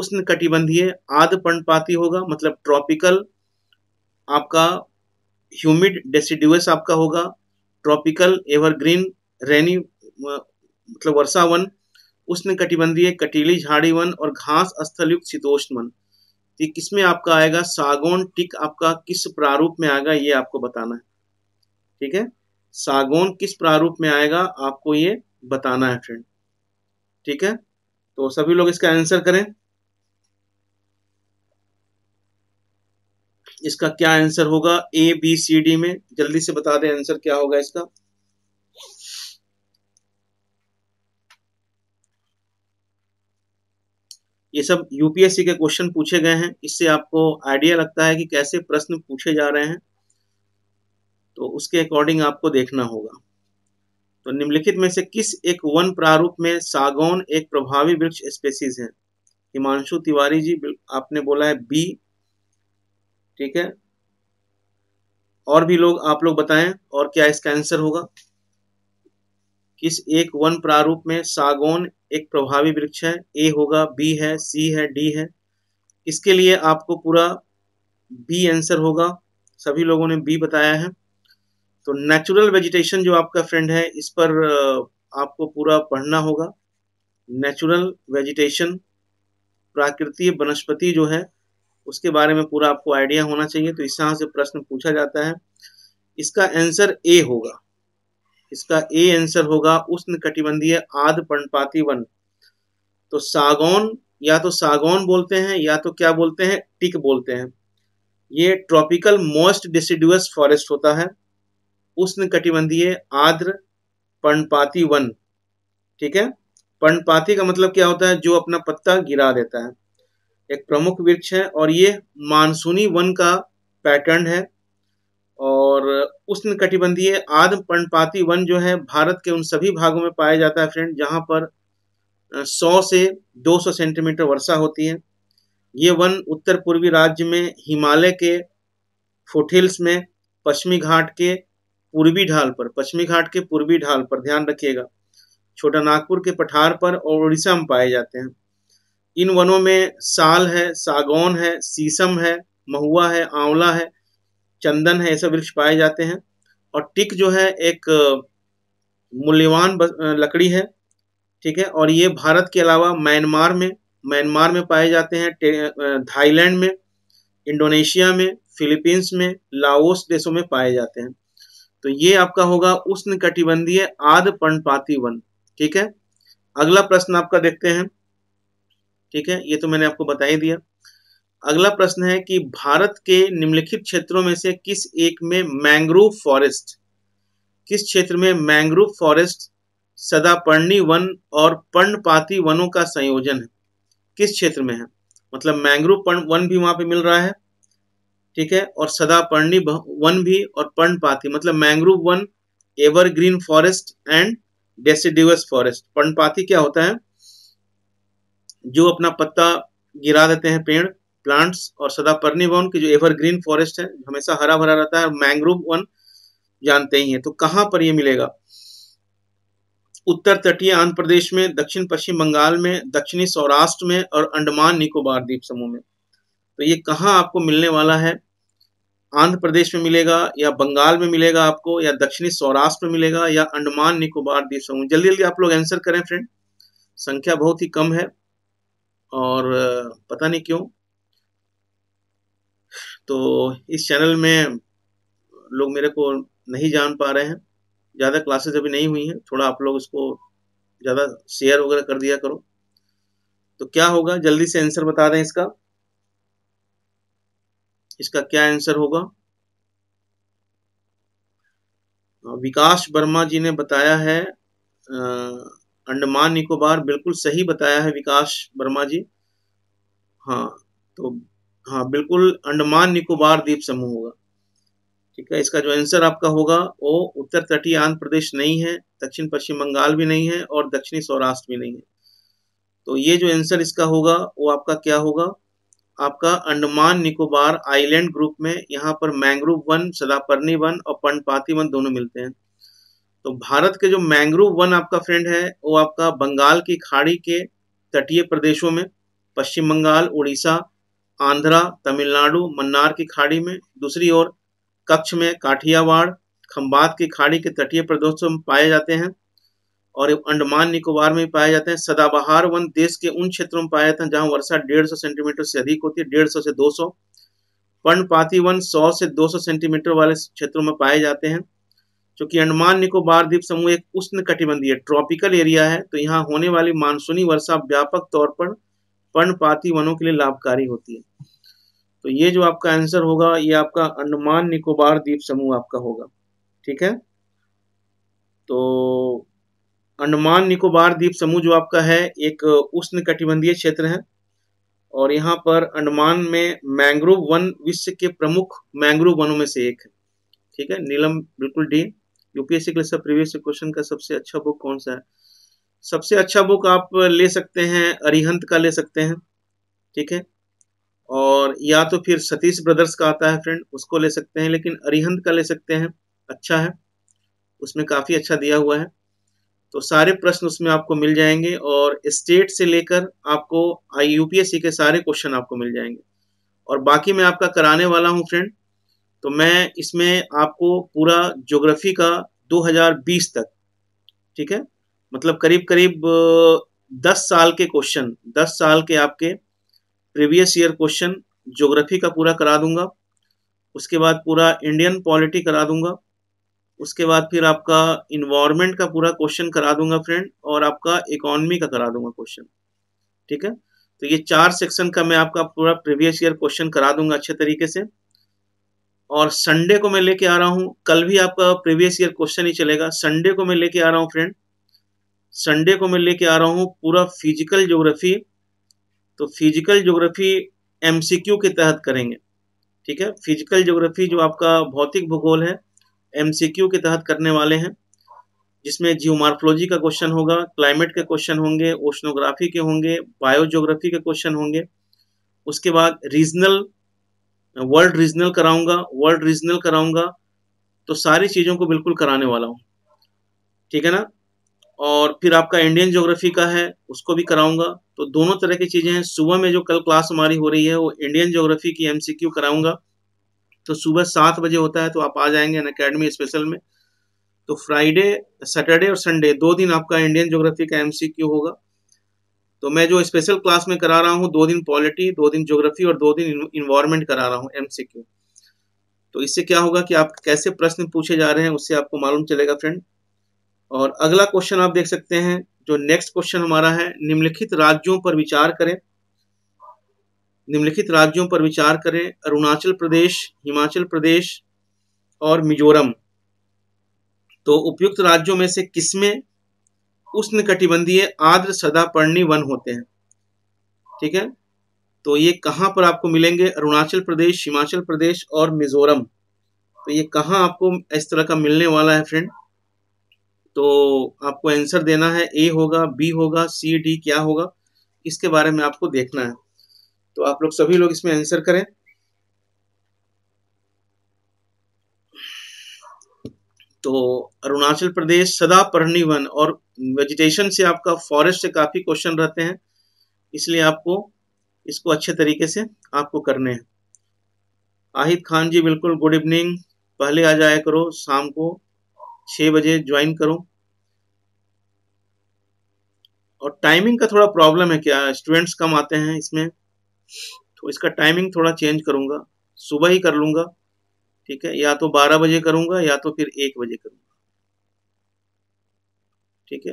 S1: उष्ण कटिबंधीय आध पर्णपाती होगा मतलब ट्रॉपिकल आपका ह्यूमिड डेसिड्यूस आपका होगा ट्रॉपिकल एवरग्रीन रेनी मतलब वर्षा वन उष्ण कटिबंधीय कटीली झाड़ी वन और घास स्थलयुक्त शीतोष्ण वन तो ये किसमें आपका आएगा सागौन टिक आपका किस प्रारूप में आएगा ये आपको बताना है ठीक है सागौन किस प्रारूप में आएगा आपको ये बताना है फ्रेंड ठीक है तो सभी लोग इसका आंसर करें इसका क्या आंसर होगा ए बी सी डी में जल्दी से बता दें आंसर क्या होगा इसका ये सब यूपीएससी के क्वेश्चन पूछे गए हैं इससे आपको आइडिया लगता है कि कैसे प्रश्न पूछे जा रहे हैं तो उसके अकॉर्डिंग आपको देखना होगा तो निम्नलिखित में से किस एक वन प्रारूप में सागौन एक प्रभावी वृक्ष स्पेसीज है हिमांशु तिवारी जी आपने बोला है बी ठीक है और भी लोग आप लोग बताएं और क्या इसका आंसर होगा किस एक वन प्रारूप में सागौन एक प्रभावी वृक्ष है ए होगा बी है सी है डी है इसके लिए आपको पूरा बी आंसर होगा सभी लोगों ने बी बताया है तो नेचुरल वेजिटेशन जो आपका फ्रेंड है इस पर आपको पूरा पढ़ना होगा नेचुरल वेजिटेशन प्राकृतिक वनस्पति जो है उसके बारे में पूरा आपको आइडिया होना चाहिए तो इस तरह से प्रश्न पूछा जाता है इसका आंसर ए होगा इसका ए आंसर होगा उष्ण कटिबंधीय आदि पर्णपाती वन तो सागौन या तो सागौन बोलते हैं या तो क्या बोलते हैं टिक बोलते हैं ये ट्रॉपिकल मोस्ट डिसिडुअस फॉरेस्ट होता है उष्ण कटिबंधीय आद्र पर्णपाती वन ठीक है पर्णपाती का मतलब क्या होता है जो अपना पत्ता गिरा देता है एक प्रमुख वृक्ष है और ये मानसूनी वन का पैटर्न है और उष्ण कटिबंधीय आदम पर्णपाती वन जो है भारत के उन सभी भागों में पाया जाता है फ्रेंड जहां पर 100 से 200 सेंटीमीटर वर्षा होती है ये वन उत्तर पूर्वी राज्य में हिमालय के फुटहिल्स में पश्चिमी घाट के पूर्वी ढाल पर पश्चिमी घाट के पूर्वी ढाल पर ध्यान रखिएगा छोटा नागपुर के पठार पर और उड़ीसा में पाए जाते हैं इन वनों में साल है सागौन है सीसम है महुआ है आंवला है चंदन है ऐसे वृक्ष पाए जाते हैं और टिक जो है एक मूल्यवान लकड़ी है ठीक है और ये भारत के अलावा म्यांमार में म्यांमार में पाए जाते हैं थाईलैंड में इंडोनेशिया में फिलीपींस में लाओस देशों में पाए जाते हैं तो ये आपका होगा उष्ण कटिबंधीय आध पर्णपाती वन ठीक है अगला प्रश्न आपका देखते हैं ठीक है ये तो मैंने आपको बता ही दिया अगला प्रश्न है कि भारत के निम्नलिखित क्षेत्रों में से किस एक में मैंग्रोव फॉरेस्ट किस क्षेत्र में मैंग्रोव फॉरेस्ट सदापर्णी वन और पर्णपाती वनों का संयोजन है किस क्षेत्र में है मतलब मैंग्रोव पर्ण वन भी वहां पे मिल रहा है ठीक है और सदापर्णी वन भी और पर्णपाती मतलब मैंग्रोव वन evergreen forest and deciduous forest पर्णपाती क्या होता है जो अपना पत्ता गिरा देते हैं पेड़ प्लांट्स और सदा वन की जो एवरग्रीन फॉरेस्ट है हमेशा हरा भरा रहता है मैंग्रोव वन जानते ही हैं तो कहाँ पर ये मिलेगा उत्तर तटीय आंध्र प्रदेश में दक्षिण पश्चिम बंगाल में दक्षिणी सौराष्ट्र में और अंडमान निकोबार द्वीप समूह में तो ये कहाँ आपको मिलने वाला है आंध्र प्रदेश में मिलेगा या बंगाल में मिलेगा आपको या दक्षिणी सौराष्ट्र में मिलेगा या अंडमान निकोबार द्वीप समूह जल्दी जल्दी आप लोग आंसर करें फ्रेंड संख्या बहुत ही कम है और पता नहीं क्यों तो इस चैनल में लोग मेरे को नहीं जान पा रहे हैं ज़्यादा क्लासेस अभी नहीं हुई हैं थोड़ा आप लोग इसको ज़्यादा शेयर वगैरह कर दिया करो तो क्या होगा जल्दी से आंसर बता दें इसका इसका क्या आंसर होगा विकास वर्मा जी ने बताया है आ, अंडमान निकोबार बिल्कुल सही बताया है विकास वर्मा जी हाँ तो हाँ बिल्कुल अंडमान निकोबार द्वीप समूह होगा ठीक है इसका जो आंसर आपका होगा वो उत्तर तटीय आंध्र प्रदेश नहीं है दक्षिण पश्चिम बंगाल भी नहीं है और दक्षिणी सौराष्ट्र भी नहीं है तो ये जो आंसर इसका होगा वो आपका क्या होगा आपका अंडमान निकोबार आइलैंड ग्रुप में यहाँ पर मैंग्रोव वन सदापर्णी वन और पंडपाती वन दोनों मिलते हैं तो भारत के जो मैंग्रोव वन आपका फ्रेंड है वो आपका बंगाल की खाड़ी के तटीय प्रदेशों में पश्चिम बंगाल उड़ीसा आंध्रा तमिलनाडु मन्नार की खाड़ी में दूसरी ओर कच्छ में काठियावाड़ खम्बात की खाड़ी के तटीय प्रदेशों में पाए जाते हैं और अंडमान निकोबार में पाए जाते हैं सदाबहार वन देश के उन क्षेत्रों में पाए जाते हैं जहां वर्षा 150 सेंटीमीटर से अधिक होती है डेढ़ से 200 पर्णपाती वन 100 से 200 सेंटीमीटर वाले क्षेत्रों में पाए जाते हैं क्योंकि अंडमान निकोबार द्वीप समूह एक उष्ण कटिबंधीय ट्रॉपिकल एरिया है तो यहाँ होने वाली मानसूनी वर्षा व्यापक तौर पर पर्णपाती वनों के लिए लाभकारी होती है तो ये जो आपका आंसर होगा ये आपका अंडमान निकोबार द्वीप समूह आपका होगा ठीक है तो अंडमान निकोबार द्वीप समूह जो आपका है एक उष्ण कटिबंधीय क्षेत्र है और यहाँ पर अंडमान में मैंग्रोव वन विश्व के प्रमुख मैंग्रोव वनों में से एक है ठीक है नीलम बिल्कुल डी यूपीएससी के लिए सब प्रीवियस क्वेश्चन का सबसे अच्छा बुक कौन सा है सबसे अच्छा बुक आप ले सकते हैं अरिहंत का ले सकते हैं ठीक है और या तो फिर सतीश ब्रदर्स का आता है फ्रेंड उसको ले सकते हैं लेकिन अरिहंत का ले सकते हैं अच्छा है उसमें काफ़ी अच्छा दिया हुआ है तो सारे प्रश्न उसमें आपको मिल जाएंगे और स्टेट से लेकर आपको आई यूपीएससी के सारे क्वेश्चन आपको मिल जाएंगे और बाकी मैं आपका कराने वाला हूँ फ्रेंड तो मैं इसमें आपको पूरा ज्योग्राफी का 2020 तक ठीक है मतलब करीब करीब 10 साल के क्वेश्चन 10 साल के आपके प्रीवियस ईयर क्वेश्चन ज्योग्राफी का पूरा करा दूंगा उसके बाद पूरा इंडियन पॉलिटी करा दूंगा उसके बाद फिर आपका इन्वायरमेंट का पूरा क्वेश्चन करा दूंगा फ्रेंड और आपका इकोनॉमी का करा दूंगा क्वेश्चन ठीक है तो ये चार सेक्शन का मैं आपका पूरा प्रीवियस ईयर क्वेश्चन करा दूंगा अच्छे तरीके से और संडे को मैं लेके आ रहा हूँ कल भी आपका प्रीवियस ईयर क्वेश्चन ही चलेगा संडे को मैं लेके आ रहा हूँ फ्रेंड संडे को मैं लेके आ रहा हूँ पूरा फिजिकल ज्योग्राफी तो फिजिकल ज्योग्राफी एमसीक्यू के तहत करेंगे ठीक है फिजिकल ज्योग्राफी जो आपका भौतिक भूगोल है एमसीक्यू के तहत करने वाले हैं जिसमें जियोमार्फोलॉजी का क्वेश्चन होगा क्लाइमेट के क्वेश्चन होंगे ओशनोग्राफी के होंगे बायोजोग्राफी के क्वेश्चन होंगे उसके बाद रीजनल वर्ल्ड रीजनल कराऊंगा वर्ल्ड रीजनल कराऊंगा तो सारी चीज़ों को बिल्कुल कराने वाला हूँ ठीक है ना और फिर आपका इंडियन ज्योग्राफी का है उसको भी कराऊंगा तो दोनों तरह की चीज़ें हैं सुबह में जो कल क्लास हमारी हो रही है वो इंडियन ज्योग्राफी की एमसीक्यू कराऊंगा तो सुबह सात बजे होता है तो आप आ जाएंगे अन अकेडमी स्पेशल में तो फ्राइडे सैटरडे और संडे दो दिन आपका इंडियन ज्योग्राफी का एमसीक्यू होगा तो मैं जो स्पेशल क्लास में करा रहा हूँ दो दिन पॉलिटी दो दिन ज्योग्राफी और दो दिन इन्वायरमेंट करा रहा हूँ एमसीक्यू तो इससे क्या होगा कि आप कैसे प्रश्न पूछे जा रहे हैं उससे आपको मालूम चलेगा फ्रेंड और अगला क्वेश्चन आप देख सकते हैं जो नेक्स्ट क्वेश्चन हमारा है निम्नलिखित राज्यों पर विचार करें निम्नलिखित राज्यों पर विचार करें अरुणाचल प्रदेश हिमाचल प्रदेश और मिजोरम तो उपयुक्त राज्यों में से किसमें उष्ण कटिबंधीय आर्द्र सदापर्णी वन होते हैं ठीक है तो ये कहाँ पर आपको मिलेंगे अरुणाचल प्रदेश हिमाचल प्रदेश और मिजोरम तो ये कहाँ आपको इस तरह का मिलने वाला है फ्रेंड तो आपको आंसर देना है ए होगा बी होगा सी डी क्या होगा इसके बारे में आपको देखना है तो आप लोग सभी लोग इसमें आंसर करें तो अरुणाचल प्रदेश सदा पढ़नी वन और वेजिटेशन से आपका फॉरेस्ट से काफ़ी क्वेश्चन रहते हैं इसलिए आपको इसको अच्छे तरीके से आपको करने हैं आहिद खान जी बिल्कुल गुड इवनिंग पहले आ जाया करो शाम को छः बजे ज्वाइन करो और टाइमिंग का थोड़ा प्रॉब्लम है क्या स्टूडेंट्स कम आते हैं इसमें तो इसका टाइमिंग थोड़ा चेंज करूँगा सुबह ही कर लूँगा ठीक है या तो बारह बजे करूंगा या तो फिर एक बजे करूंगा ठीक है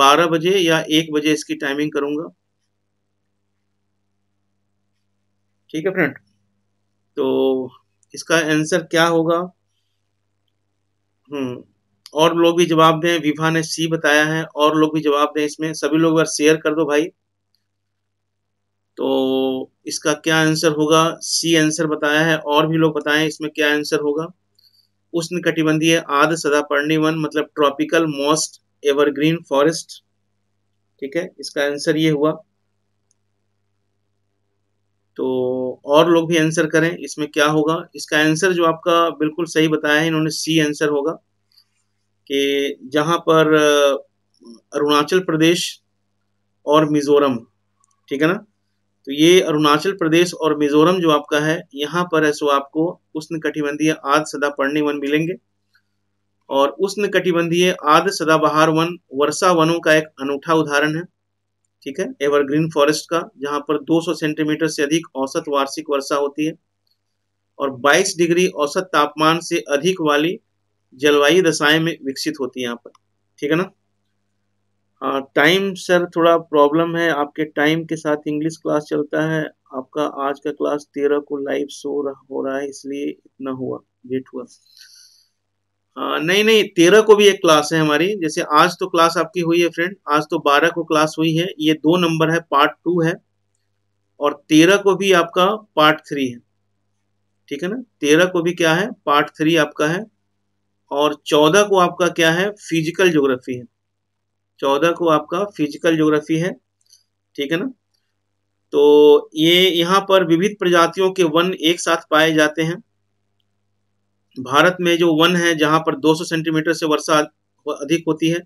S1: बारह बजे या एक बजे इसकी टाइमिंग करूंगा ठीक है फ्रेंड तो इसका आंसर क्या होगा हम्म और लोग भी जवाब दें विभा ने सी बताया है और लोग भी जवाब दें इसमें सभी लोग अगर शेयर कर दो भाई तो इसका क्या आंसर होगा सी आंसर बताया है और भी लोग बताएं इसमें क्या आंसर होगा उष्ण कटिबंधीय आध सदापर्णी वन मतलब ट्रॉपिकल मोस्ट एवरग्रीन फॉरेस्ट ठीक है इसका आंसर ये हुआ तो और लोग भी आंसर करें इसमें क्या होगा इसका आंसर जो आपका बिल्कुल सही बताया है इन्होंने सी आंसर होगा कि जहां पर अरुणाचल प्रदेश और मिजोरम ठीक है ना तो ये अरुणाचल प्रदेश और मिजोरम जो आपका है यहाँ पर है सो आपको उष्ण कटिबंधीय आदि सदा पर्णी वन मिलेंगे और उष्ण कटिबंधीय आदि सदाबहार वन वर्षा वनों का एक अनूठा उदाहरण है ठीक है एवरग्रीन फॉरेस्ट का जहां पर 200 सेंटीमीटर से अधिक औसत वार्षिक वर्षा होती है और 22 डिग्री औसत तापमान से अधिक वाली जलवायु दशाएं में विकसित होती है यहाँ पर ठीक है ना टाइम सर थोड़ा प्रॉब्लम है आपके टाइम के साथ इंग्लिश क्लास चलता है आपका आज का क्लास तेरह को लाइव शो हो रहा है इसलिए इतना हुआ लेट हुआ आ, नहीं नहीं तेरह को भी एक क्लास है हमारी जैसे आज तो क्लास आपकी हुई है फ्रेंड आज तो बारह को क्लास हुई है ये दो नंबर है पार्ट टू है और तेरह को भी आपका पार्ट थ्री है ठीक है ना तेरह को भी क्या है पार्ट थ्री आपका है और चौदह को आपका क्या है फिजिकल ज्योग्राफी है चौदह को आपका फिजिकल ज्योग्राफी है ठीक है ना तो ये यहाँ पर विविध प्रजातियों के वन एक साथ पाए जाते हैं भारत में जो वन है जहां पर 200 सेंटीमीटर से वर्षा अधिक होती है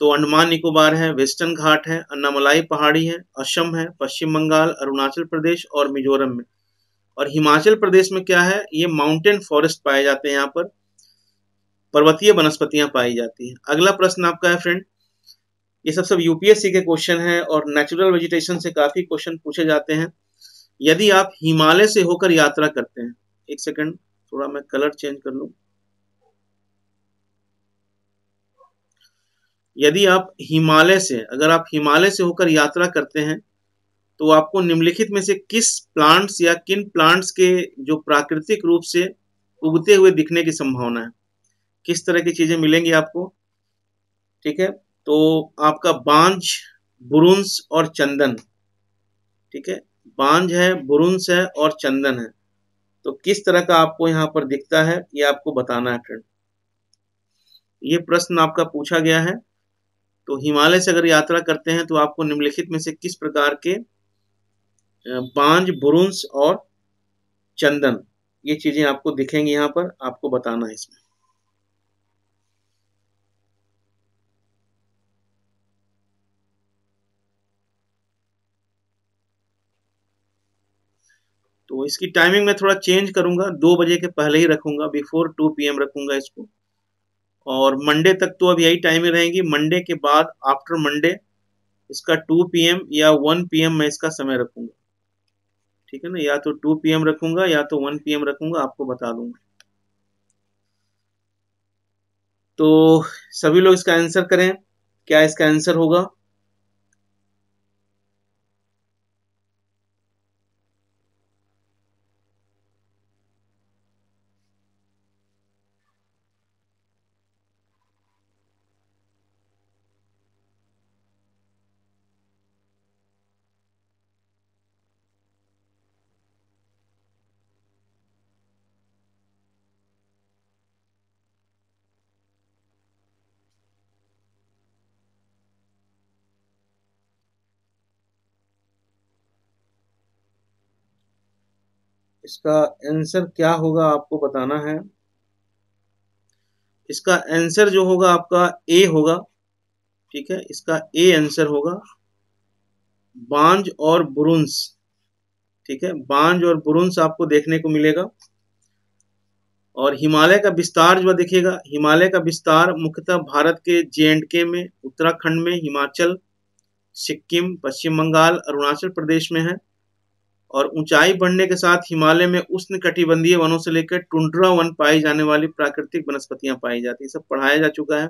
S1: तो अंडमान निकोबार है वेस्टर्न घाट है अन्नामलाई पहाड़ी है असम है पश्चिम बंगाल अरुणाचल प्रदेश और मिजोरम में और हिमाचल प्रदेश में क्या है ये माउंटेन फॉरेस्ट पाए जाते हैं यहाँ पर पर्वतीय वनस्पतियां पाई जाती हैं अगला प्रश्न आपका है फ्रेंड ये सब सब यूपीएससी के क्वेश्चन हैं और नेचुरल वेजिटेशन से काफी क्वेश्चन पूछे जाते हैं यदि आप हिमालय से होकर यात्रा करते हैं एक सेकंड थोड़ा मैं कलर चेंज कर लू यदि आप हिमालय से अगर आप हिमालय से होकर यात्रा करते हैं तो आपको निम्नलिखित में से किस प्लांट्स या किन प्लांट्स के जो प्राकृतिक रूप से उगते हुए दिखने की संभावना है किस तरह की चीजें मिलेंगी आपको ठीक है तो आपका बांझ बुरुंस और चंदन ठीक है बांझ है बुरुंस है और चंदन है तो किस तरह का आपको यहाँ पर दिखता है ये आपको बताना है फ्रेंड ये प्रश्न आपका पूछा गया है तो हिमालय से अगर यात्रा करते हैं तो आपको निम्नलिखित में से किस प्रकार के बांझ बुरुंस और चंदन ये चीजें आपको दिखेंगी यहाँ पर आपको बताना है इसमें हूँ इसकी टाइमिंग मैं थोड़ा चेंज करूंगा दो बजे के पहले ही रखूंगा बिफोर टू एम रखूंगा इसको और मंडे तक तो अब यही टाइमिंग रहेगी मंडे के बाद आफ्टर मंडे इसका टू पीएम या वन पीएम मैं इसका समय रखूंगा ठीक है ना या तो टू पीएम रखूंगा या तो वन पीएम रखूंगा आपको बता दूंगा तो सभी लोग इसका आंसर करें क्या इसका आंसर होगा इसका आंसर क्या होगा आपको बताना है इसका आंसर जो होगा आपका ए होगा ठीक है इसका ए आंसर होगा बांज और ब्रुंस ठीक है बांज और ब्रुंस आपको देखने को मिलेगा और हिमालय का विस्तार जो देखिएगा हिमालय का विस्तार मुख्यतः भारत के जे एंड के में उत्तराखंड में हिमाचल सिक्किम पश्चिम बंगाल अरुणाचल प्रदेश में है और ऊंचाई बढ़ने के साथ हिमालय में उष्ण कटिबंधीय वनों से लेकर टुंड्रा वन पाई जाने वाली प्राकृतिक वनस्पतियां पाई जाती है सब पढ़ाया जा चुका है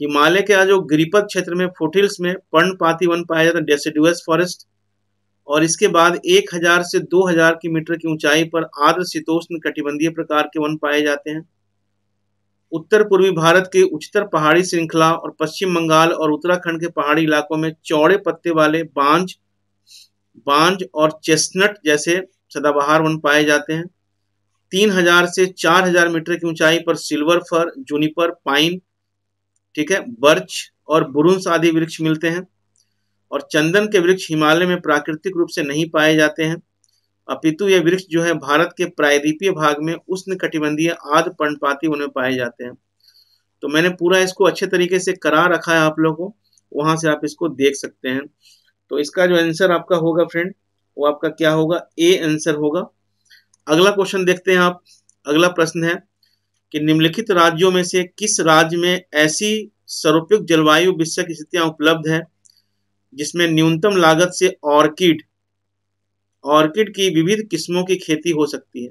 S1: हिमालय के जो गिरिपथ क्षेत्र में फोटिल्स में पर्णपाती वन पाया जाता है डेसिडुअस फॉरेस्ट और इसके बाद 1000 से 2000 मीटर की ऊंचाई पर आर्द्र शीतोष्ण कटिबंधीय प्रकार के वन पाए जाते हैं उत्तर पूर्वी भारत के उच्चतर पहाड़ी श्रृंखला और पश्चिम बंगाल और उत्तराखंड के पहाड़ी इलाकों में चौड़े पत्ते वाले बांझ बांज और चेस्टनट जैसे सदाबहार वन पाए जाते हैं तीन हजार से चार हजार मीटर की ऊंचाई पर सिल्वर फर जूनिपर पाइन ठीक है बर्च और बुरुंस आदि वृक्ष मिलते हैं और चंदन के वृक्ष हिमालय में प्राकृतिक रूप से नहीं पाए जाते हैं अपितु ये वृक्ष जो है भारत के प्रायद्वीपीय भाग में उष्ण कटिबंधीय आद पर्णपाती वन में पाए जाते हैं तो मैंने पूरा इसको अच्छे तरीके से करा रखा है आप लोगों को वहां से आप इसको देख सकते हैं तो इसका जो आंसर आपका होगा फ्रेंड वो आपका क्या होगा ए आंसर होगा अगला क्वेश्चन देखते हैं आप अगला प्रश्न है कि निम्नलिखित राज्यों में से किस राज्य में ऐसी सर्वोपयुक्त जलवायु विषयक स्थितियां उपलब्ध है जिसमें न्यूनतम लागत से ऑर्किड ऑर्किड की विविध किस्मों की खेती हो सकती है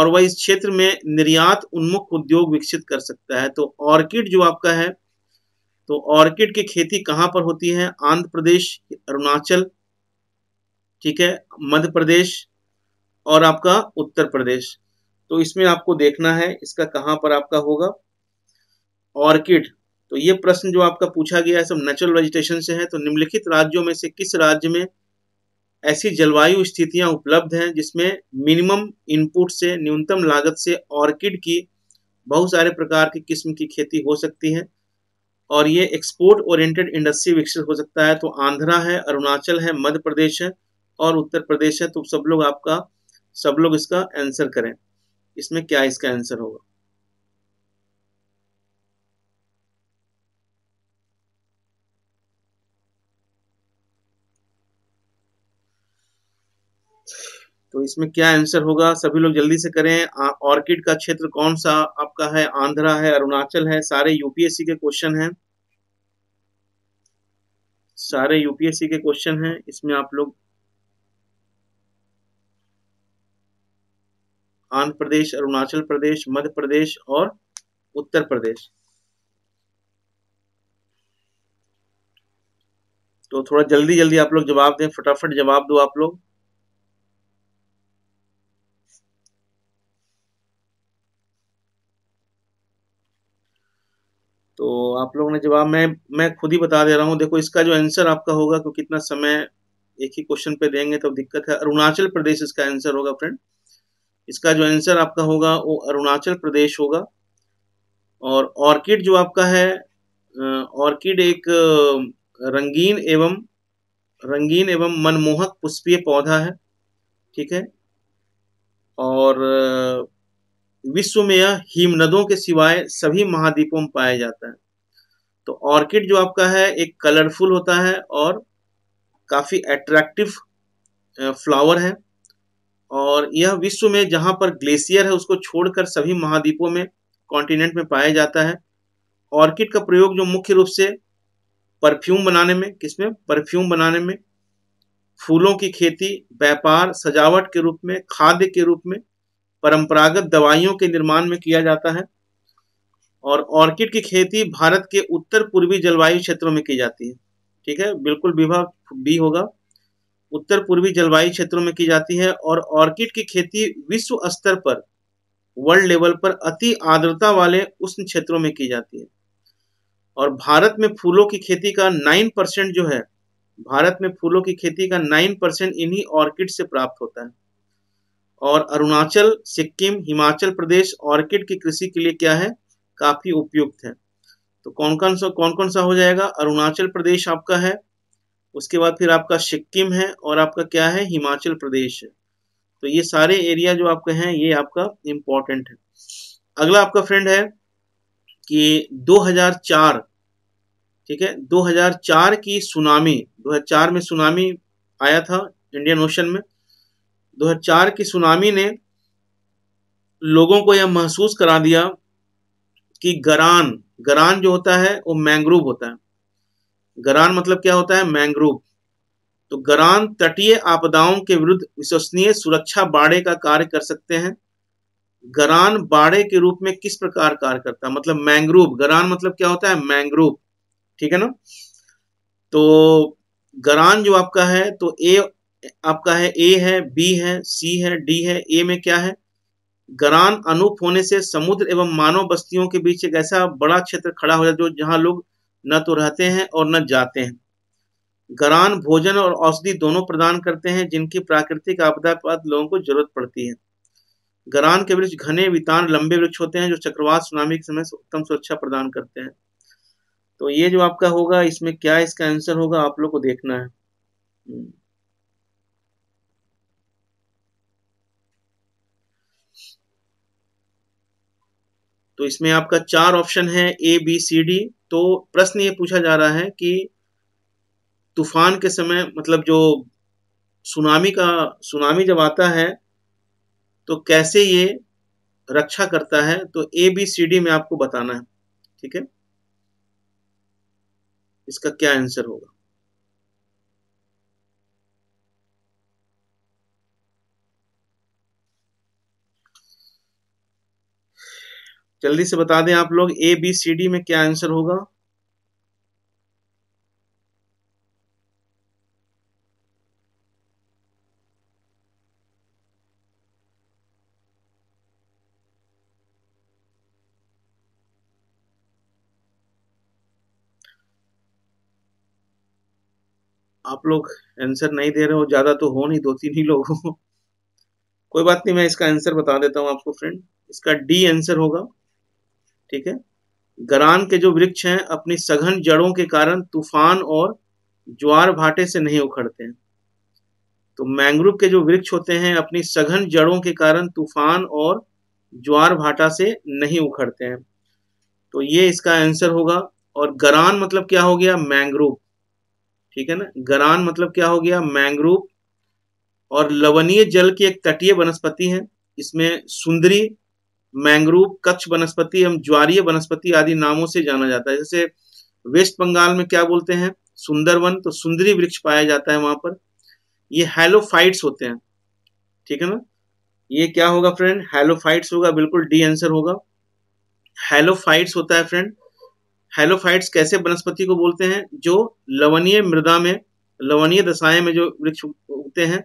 S1: और वह इस क्षेत्र में निर्यात उन्मुख उद्योग विकसित कर सकता है तो ऑर्किड जो आपका है तो ऑर्किड की खेती कहाँ पर होती है आंध्र प्रदेश अरुणाचल ठीक है मध्य प्रदेश और आपका उत्तर प्रदेश तो इसमें आपको देखना है इसका कहाँ पर आपका होगा ऑर्किड तो ये प्रश्न जो आपका पूछा गया है सब नेचुरल वेजिटेशन से है तो निम्नलिखित राज्यों में से किस राज्य में ऐसी जलवायु स्थितियां उपलब्ध हैं जिसमें मिनिमम इनपुट से न्यूनतम लागत से ऑर्किड की बहुत सारे प्रकार की किस्म की खेती हो सकती है और ये एक्सपोर्ट ओरिएंटेड इंडस्ट्री विकसित हो सकता है तो आंध्रा है अरुणाचल है मध्य प्रदेश है और उत्तर प्रदेश है तो सब लोग आपका सब लोग इसका आंसर करें इसमें क्या इसका आंसर होगा तो इसमें क्या आंसर होगा सभी लोग जल्दी से करें ऑर्किड का क्षेत्र कौन सा आपका है आंध्रा है अरुणाचल है सारे यूपीएससी के क्वेश्चन हैं सारे यूपीएससी के क्वेश्चन हैं इसमें आप लोग आंध्र प्रदेश अरुणाचल प्रदेश मध्य प्रदेश और उत्तर प्रदेश तो थोड़ा जल्दी जल्दी आप लोग जवाब दें फटाफट जवाब दो आप लोग तो आप लोगों ने जवाब मैं मैं खुद ही बता दे रहा हूँ देखो इसका जो आंसर आपका होगा क्योंकि इतना समय एक ही क्वेश्चन पे देंगे तो दिक्कत है अरुणाचल प्रदेश इसका आंसर होगा फ्रेंड इसका जो आंसर आपका होगा वो अरुणाचल प्रदेश होगा और ऑर्किड जो आपका है ऑर्किड एक रंगीन एवं रंगीन एवं मनमोहक पुष्पीय पौधा है ठीक है और विश्व में यह हिमनदों के सिवाय सभी महाद्वीपों में पाया जाता है तो ऑर्किड जो आपका है एक कलरफुल होता है और काफ़ी अट्रैक्टिव फ्लावर है और यह विश्व में जहां पर ग्लेशियर है उसको छोड़कर सभी महाद्वीपों में कॉन्टिनेंट में पाया जाता है ऑर्किड का प्रयोग जो मुख्य रूप से परफ्यूम बनाने में किसमें परफ्यूम बनाने में फूलों की खेती व्यापार सजावट के रूप में खाद्य के रूप में परंपरागत दवाइयों के निर्माण में किया जाता है और ऑर्किड की खेती भारत के उत्तर पूर्वी जलवायु क्षेत्रों में की जाती है ठीक है बिल्कुल विभाग बी होगा उत्तर पूर्वी जलवायु क्षेत्रों में की जाती है और ऑर्किड की खेती विश्व स्तर पर वर्ल्ड लेवल पर अति आर्द्रता वाले उष्ण क्षेत्रों में की जाती है और भारत में फूलों की खेती का नाइन परसेंट जो है भारत में फूलों की खेती का नाइन परसेंट इन्हीं ऑर्किड से प्राप्त होता है और अरुणाचल सिक्किम हिमाचल प्रदेश ऑर्किड की कृषि के लिए क्या है काफी उपयुक्त है तो कौन कौन सा कौन कौन सा हो जाएगा अरुणाचल प्रदेश आपका है उसके बाद फिर आपका सिक्किम है और आपका क्या है हिमाचल प्रदेश है तो ये सारे एरिया जो आपके हैं ये आपका इम्पोर्टेंट है अगला आपका फ्रेंड है कि 2004 ठीक है 2004 की सुनामी 2004 में सुनामी आया था इंडियन ओशन में 2004 की सुनामी ने लोगों को यह महसूस करा दिया कि गरान गरान जो होता है वो मैंग्रोव होता है गरान मतलब क्या होता है मैंग्रोव तो गरान तटीय आपदाओं के विरुद्ध विश्वसनीय सुरक्षा बाड़े का कार्य कर सकते हैं गरान बाड़े के रूप में किस प्रकार कार्य करता है मतलब मैंग्रोव गरान मतलब क्या होता है मैंग्रोव ठीक है ना तो गरान जो आपका है तो ए आपका है ए है बी है सी है डी है ए में क्या है गरान अनूप होने से समुद्र एवं मानव बस्तियों के बीच एक ऐसा बड़ा क्षेत्र खड़ा हो जाता है जहां लोग न तो रहते हैं और न जाते हैं गरान भोजन और औषधि दोनों प्रदान करते हैं जिनकी प्राकृतिक आपदा पर लोगों को जरूरत पड़ती है गरान के वृक्ष घने वितान लंबे वृक्ष होते हैं जो चक्रवात सुनामी के समय उत्तम सुरक्षा प्रदान करते हैं तो ये जो आपका होगा इसमें क्या इसका आंसर होगा आप लोग को देखना है तो इसमें आपका चार ऑप्शन है ए बी सी डी तो प्रश्न ये पूछा जा रहा है कि तूफान के समय मतलब जो सुनामी का सुनामी जब आता है तो कैसे ये रक्षा करता है तो ए बी सी डी में आपको बताना है ठीक है इसका क्या आंसर होगा जल्दी से बता दें आप लोग ए बी सी डी में क्या आंसर होगा आप लोग आंसर नहीं दे रहे हो ज़्यादा तो हो नहीं दो तीन ही लोगों [laughs] कोई बात नहीं मैं इसका आंसर बता देता हूं आपको फ्रेंड इसका डी आंसर होगा ठीक है गरान के जो वृक्ष हैं अपनी सघन जड़ों के कारण तूफान और ज्वार भाटे से नहीं उखड़ते हैं तो मैंग्रोव के जो वृक्ष होते हैं अपनी सघन जड़ों के कारण तूफान और ज्वार भाटा से नहीं उखड़ते हैं तो ये इसका आंसर होगा और गरान मतलब क्या हो गया मैंग्रोव ठीक है ना गरान मतलब क्या हो गया मैंग्रोव और लवणीय जल की एक तटीय वनस्पति है इसमें सुंदरी मैंग्रोव कच्छ वनस्पति एवं ज्वारीय वनस्पति आदि नामों से जाना जाता है जैसे वेस्ट बंगाल में क्या बोलते हैं सुंदरवन तो सुंदरी वृक्ष पाया जाता है वहां पर ये हेलोफाइट्स होते हैं ठीक है ना ये क्या होगा फ्रेंड हेलोफाइट्स होगा बिल्कुल डी आंसर होगा हेलोफाइट्स होता है फ्रेंड हेलोफाइट्स कैसे वनस्पति को बोलते हैं जो लवणीय मृदा में लवणीय दशाएं में जो वृक्ष उगते हैं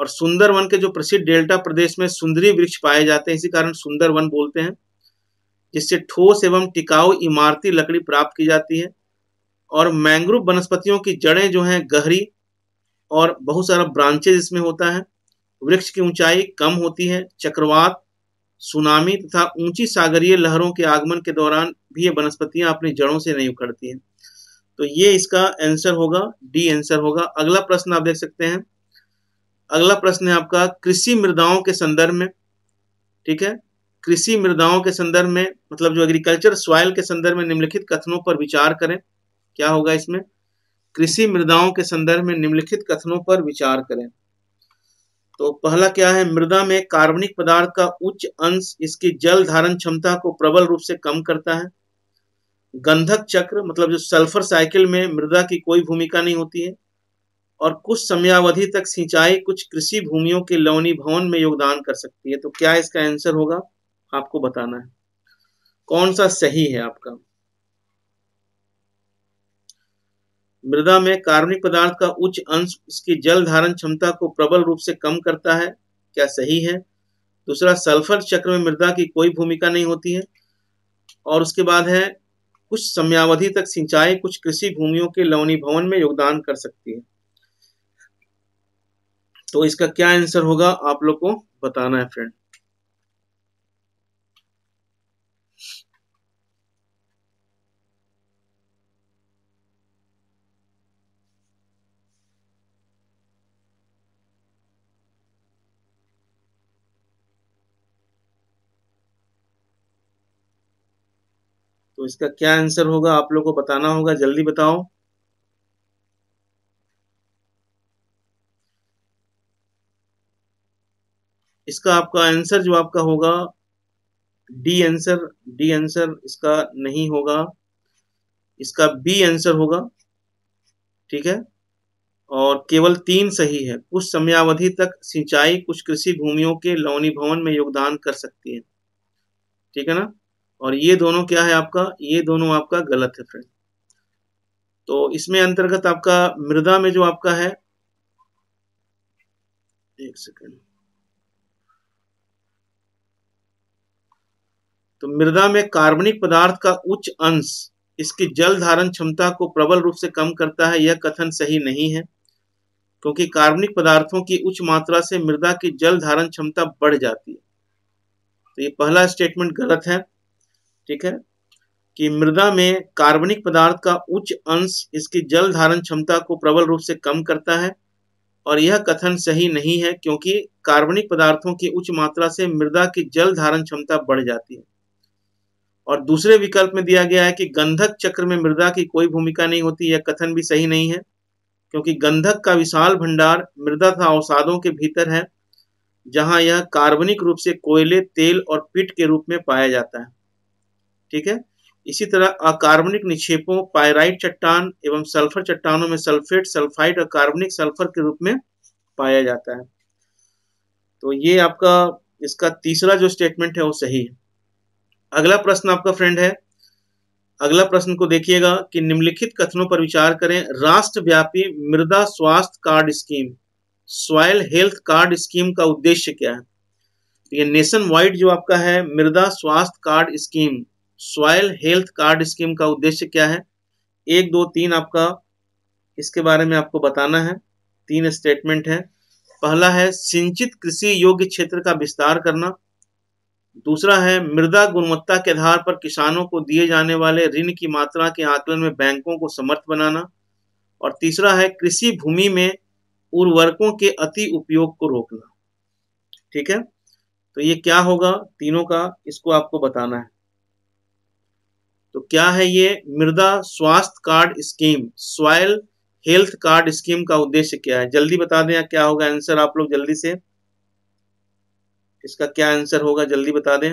S1: और सुंदर वन के जो प्रसिद्ध डेल्टा प्रदेश में सुंदरी वृक्ष पाए जाते हैं इसी कारण सुंदर वन बोलते हैं जिससे ठोस एवं टिकाऊ इमारती लकड़ी प्राप्त की जाती है और मैंग्रोव वनस्पतियों की जड़ें जो हैं गहरी और बहुत सारा ब्रांचेज इसमें होता है वृक्ष की ऊंचाई कम होती है चक्रवात सुनामी तथा ऊंची सागरीय लहरों के आगमन के दौरान भी ये वनस्पतियां अपनी जड़ों से नहीं उखड़ती हैं तो ये इसका आंसर होगा डी आंसर होगा अगला प्रश्न आप देख सकते हैं अगला प्रश्न है आपका कृषि मृदाओं के संदर्भ में ठीक है कृषि मृदाओं के संदर्भ में मतलब जो एग्रीकल्चर सॉइल के संदर्भ में निम्नलिखित कथनों पर विचार करें क्या होगा इसमें कृषि मृदाओं के संदर्भ में निम्नलिखित कथनों पर विचार करें तो पहला क्या है मृदा में कार्बनिक पदार्थ का उच्च अंश इसकी जल धारण क्षमता को प्रबल रूप से कम करता है गंधक चक्र मतलब जो सल्फर साइकिल में मृदा की कोई भूमिका नहीं होती है और कुछ समयावधि तक सिंचाई कुछ कृषि भूमियों के लवनी भवन में योगदान कर सकती है तो क्या इसका आंसर होगा आपको बताना है कौन सा सही है आपका मृदा में कार्बनिक पदार्थ का उच्च अंश उसकी जल धारण क्षमता को प्रबल रूप से कम करता है क्या सही है दूसरा सल्फर चक्र में मृदा की कोई भूमिका नहीं होती है और उसके बाद है कुछ समयावधि तक सिंचाई कुछ कृषि भूमियों के लवनी भवन में योगदान कर सकती है तो इसका क्या आंसर होगा आप लोग को बताना है फ्रेंड तो इसका क्या आंसर होगा आप लोग को बताना होगा जल्दी बताओ इसका आपका आंसर जो आपका होगा डी आंसर डी आंसर इसका नहीं होगा इसका बी आंसर होगा ठीक है और केवल तीन सही है कुछ समयावधि तक सिंचाई कुछ कृषि भूमियों के लौनी भवन में योगदान कर सकती है ठीक है ना और ये दोनों क्या है आपका ये दोनों आपका गलत है फ्रेंड तो इसमें अंतर्गत आपका मृदा में जो आपका है एक सेकेंड तो मृदा में कार्बनिक पदार्थ का उच्च अंश इसकी जल धारण क्षमता को प्रबल रूप से कम करता है यह कथन सही नहीं है क्योंकि कार्बनिक पदार्थों की उच्च मात्रा से मृदा की जल धारण क्षमता बढ़ जाती है तो ये पहला स्टेटमेंट गलत है ठीक है कि मृदा में कार्बनिक पदार्थ का उच्च अंश इसकी जल धारण क्षमता को प्रबल रूप से कम करता है और यह कथन सही नहीं है क्योंकि कार्बनिक पदार्थों की उच्च मात्रा से मृदा की जल धारण क्षमता बढ़ जाती है और दूसरे विकल्प में दिया गया है कि गंधक चक्र में मृदा की कोई भूमिका नहीं होती यह कथन भी सही नहीं है क्योंकि गंधक का विशाल भंडार मृदा तथा अवसादों के भीतर है जहां यह कार्बनिक रूप से कोयले तेल और पिट के रूप में पाया जाता है ठीक है इसी तरह अकार्बनिक निक्षेपों पायराइट चट्टान एवं सल्फर चट्टानों में सल्फेट सल्फाइड और कार्बनिक सल्फर के रूप में पाया जाता है तो ये आपका इसका तीसरा जो स्टेटमेंट है वो सही है अगला प्रश्न आपका फ्रेंड है अगला प्रश्न को देखिएगा कि निम्नलिखित कथनों पर विचार करें राष्ट्रव्यापी मृदा स्वास्थ्य card scheme soil health card scheme का उद्देश्य क्या है तो ये नेशन वाइड जो आपका है मृदा स्वास्थ्य card scheme soil health card scheme का उद्देश्य क्या है एक दो तीन आपका इसके बारे में आपको बताना है तीन स्टेटमेंट है पहला है सिंचित कृषि योग्य क्षेत्र का विस्तार करना दूसरा है मृदा गुणवत्ता के आधार पर किसानों को दिए जाने वाले ऋण की मात्रा के आकलन में बैंकों को समर्थ बनाना और तीसरा है कृषि भूमि में उर्वरकों के अति उपयोग को रोकना ठीक है तो ये क्या होगा तीनों का इसको आपको बताना है तो क्या है ये मृदा स्वास्थ्य card scheme soil health card scheme का उद्देश्य क्या है जल्दी बता दें क्या होगा आंसर आप लोग जल्दी से इसका क्या आंसर होगा जल्दी बता दें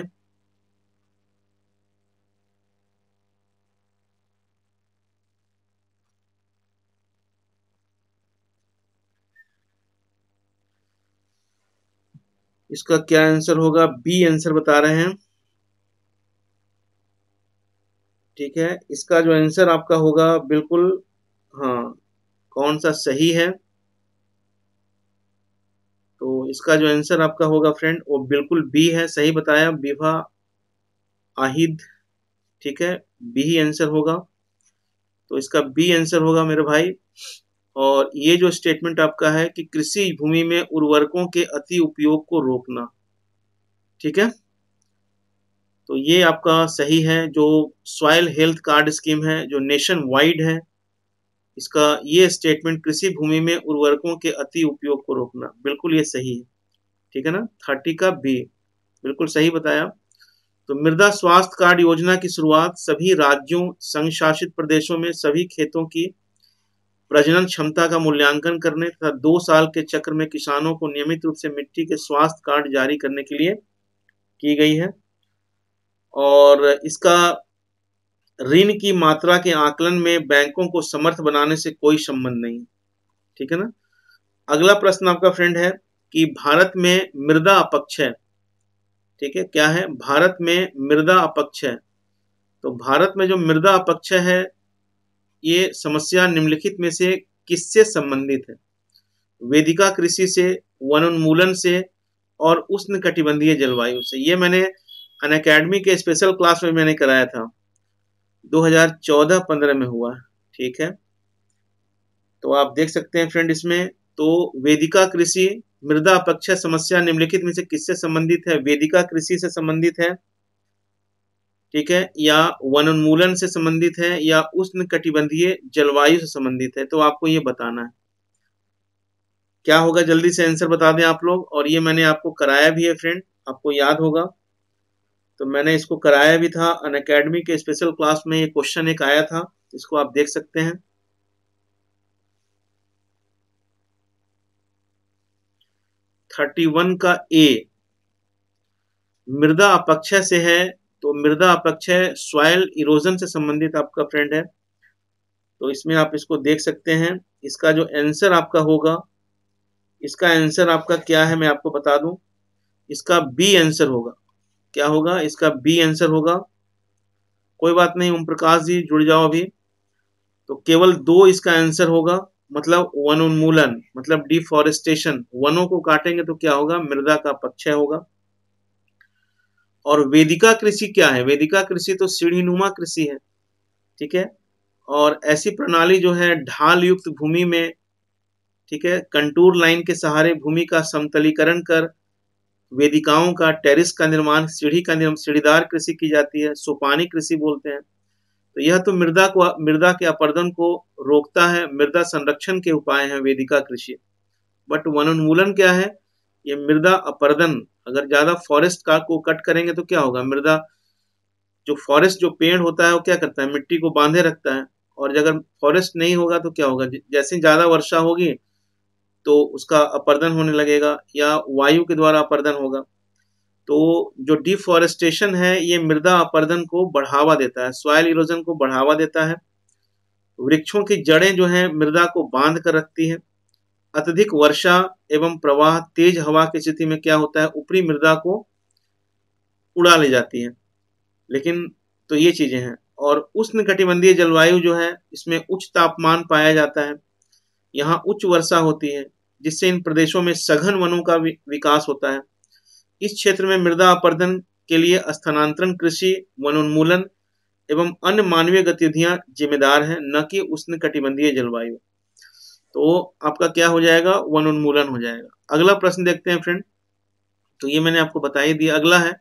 S1: इसका क्या आंसर होगा बी आंसर बता रहे हैं ठीक है इसका जो आंसर आपका होगा बिल्कुल हाँ कौन सा सही है इसका जो आंसर आपका होगा फ्रेंड वो बिल्कुल बी है सही बताया विभा आहिद ठीक है बी ही आंसर होगा तो इसका बी आंसर होगा मेरे भाई और ये जो स्टेटमेंट आपका है कि कृषि भूमि में उर्वरकों के अति उपयोग को रोकना ठीक है तो ये आपका सही है जो सॉयल हेल्थ कार्ड स्कीम है जो नेशन वाइड है इसका ये स्टेटमेंट कृषि भूमि में उर्वरकों के अति उपयोग को रोकना बिल्कुल ये सही है ठीक है ना थर्टी का बी बिल्कुल सही बताया तो मृदा स्वास्थ्य कार्ड योजना की शुरुआत सभी राज्यों संघ शासित प्रदेशों में सभी खेतों की प्रजनन क्षमता का मूल्यांकन करने तथा दो साल के चक्र में किसानों को नियमित रूप से मिट्टी के स्वास्थ्य कार्ड जारी करने के लिए की गई है और इसका ऋण की मात्रा के आकलन में बैंकों को समर्थ बनाने से कोई संबंध नहीं ठीक है ना अगला प्रश्न आपका फ्रेंड है कि भारत में मृदा है ठीक है क्या है भारत में मृदा अपक्ष है तो भारत में जो मृदा अपक्ष है ये समस्या निम्नलिखित में से किससे संबंधित है वेदिका कृषि से वनोन्मूलन से और उष्ण कटिबंधीय जलवायु से ये मैंने अन के स्पेशल क्लास में मैंने कराया था 2014-15 में हुआ ठीक है तो आप देख सकते हैं फ्रेंड इसमें तो वेदिका कृषि मृदा अपक्ष समस्या निम्नलिखित में से किससे संबंधित है वेदिका कृषि से संबंधित है ठीक है या वनोन्मूलन से संबंधित है या उष्ण कटिबंधीय जलवायु से संबंधित है तो आपको ये बताना है क्या होगा जल्दी से आंसर बता दें आप लोग और ये मैंने आपको कराया भी है फ्रेंड आपको याद होगा तो मैंने इसको कराया भी था अन अकेडमी के स्पेशल क्लास में ये क्वेश्चन एक आया था इसको आप देख सकते हैं थर्टी वन का ए मृदा अपक्षय से है तो मृदा अपक्षय सॉयल इरोजन से संबंधित आपका फ्रेंड है तो इसमें आप इसको देख सकते हैं इसका जो आंसर आपका होगा इसका आंसर आपका क्या है मैं आपको बता दूं इसका बी आंसर होगा क्या होगा इसका बी आंसर होगा कोई बात नहीं ओम प्रकाश जी जुड़ जाओ अभी तो केवल दो इसका आंसर होगा मतलब वन उन्मूलन मतलब डिफॉरेस्टेशन वनों को काटेंगे तो क्या होगा मृदा का पक्षय होगा और वेदिका कृषि क्या है वेदिका कृषि तो सीढ़ीनुमा कृषि है ठीक है और ऐसी प्रणाली जो है ढाल युक्त भूमि में ठीक है कंटूर लाइन के सहारे भूमि का समतलीकरण कर वेदिकाओं का टेरिस का निर्माण सीढ़ी का निर्माण सीढ़ीदार कृषि की जाती है सोपानी कृषि बोलते हैं तो यह तो मृदा को मृदा के अपर्दन को रोकता है मृदा संरक्षण के उपाय हैं वेदिका कृषि बट वनोन्मूलन क्या है ये मृदा अपर्दन अगर ज़्यादा फॉरेस्ट का को कट करेंगे तो क्या होगा मृदा जो फॉरेस्ट जो पेड़ होता है वो क्या करता है मिट्टी को बांधे रखता है और अगर फॉरेस्ट नहीं होगा तो क्या होगा जैसे ज़्यादा वर्षा होगी तो उसका अपर्दन होने लगेगा या वायु के द्वारा अपर्दन होगा तो जो डिफॉरेस्टेशन है ये मृदा अपर्दन को बढ़ावा देता है सॉयल इरोजन को बढ़ावा देता है वृक्षों की जड़ें जो हैं मृदा को बांध कर रखती हैं अत्यधिक वर्षा एवं प्रवाह तेज हवा की स्थिति में क्या होता है ऊपरी मृदा को उड़ा ले जाती है लेकिन तो ये चीज़ें हैं और उष्ण कटिबंधीय जलवायु जो है इसमें उच्च तापमान पाया जाता है यहाँ उच्च वर्षा होती है जिससे इन प्रदेशों में सघन वनों का विकास होता है इस क्षेत्र में मृदा अपर्दन के लिए स्थानांतरण कृषि वनोन्मूलन एवं अन्य मानवीय गतिविधियां जिम्मेदार हैं न कि उष्ण कटिबंधीय जलवायु तो आपका क्या हो जाएगा वनोन्मूलन हो जाएगा अगला प्रश्न देखते हैं फ्रेंड तो ये मैंने आपको बता ही दिया अगला है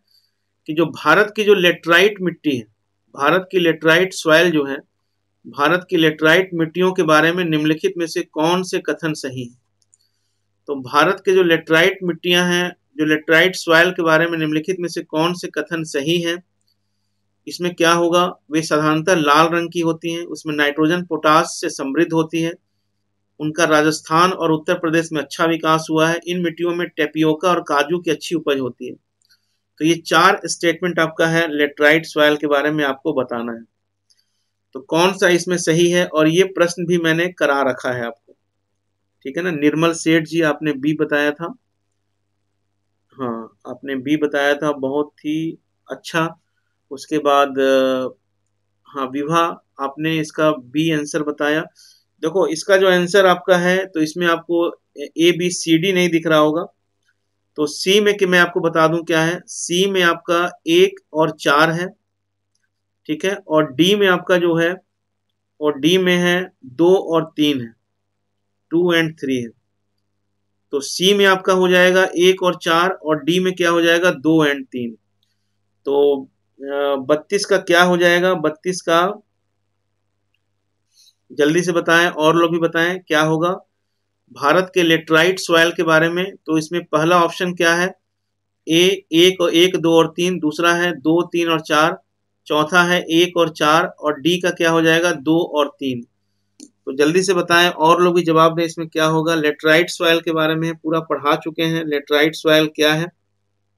S1: कि जो भारत की जो लेटराइट मिट्टी है भारत की लेटराइट सॉयल जो है भारत की लेटराइट मिट्टियों के बारे में निम्नलिखित में से कौन से कथन सही है तो भारत के जो लेटराइट मिट्टियां हैं जो लेटराइट सॉयल के बारे में निम्नलिखित में से कौन से कथन सही हैं इसमें क्या होगा वे साधारणतः लाल रंग की होती हैं उसमें नाइट्रोजन पोटास से समृद्ध होती है उनका राजस्थान और उत्तर प्रदेश में अच्छा विकास हुआ है इन मिट्टियों में टेपियोका और काजू की अच्छी उपज होती है तो ये चार स्टेटमेंट आपका है लेटराइट सॉयल के बारे में आपको बताना है तो कौन सा इसमें सही है और ये प्रश्न भी मैंने करा रखा है आपको ठीक है ना निर्मल सेठ जी आपने बी बताया था हाँ आपने बी बताया था बहुत ही अच्छा उसके बाद हाँ विवाह आपने इसका बी आंसर बताया देखो इसका जो आंसर आपका है तो इसमें आपको ए बी सी डी नहीं दिख रहा होगा तो सी में कि मैं आपको बता दूं क्या है सी में आपका एक और चार है ठीक है और डी में आपका जो है और डी में है दो और तीन है टू एंड थ्री है तो सी में आपका हो जाएगा एक और चार और डी में क्या हो जाएगा दो एंड तीन तो बत्तीस का क्या हो जाएगा बत्तीस का जल्दी से बताएं और लोग भी बताएं क्या होगा भारत के लेटराइट सॉयल के बारे में तो इसमें पहला ऑप्शन क्या है ए एक और एक दो और तीन दूसरा है दो तीन और चार चौथा है एक और चार और डी का क्या हो जाएगा दो और तीन तो जल्दी से बताएं और लोग भी जवाब दें इसमें क्या होगा लेटराइट सॉयल के बारे में पूरा पढ़ा चुके हैं लेटराइट सॉयल क्या है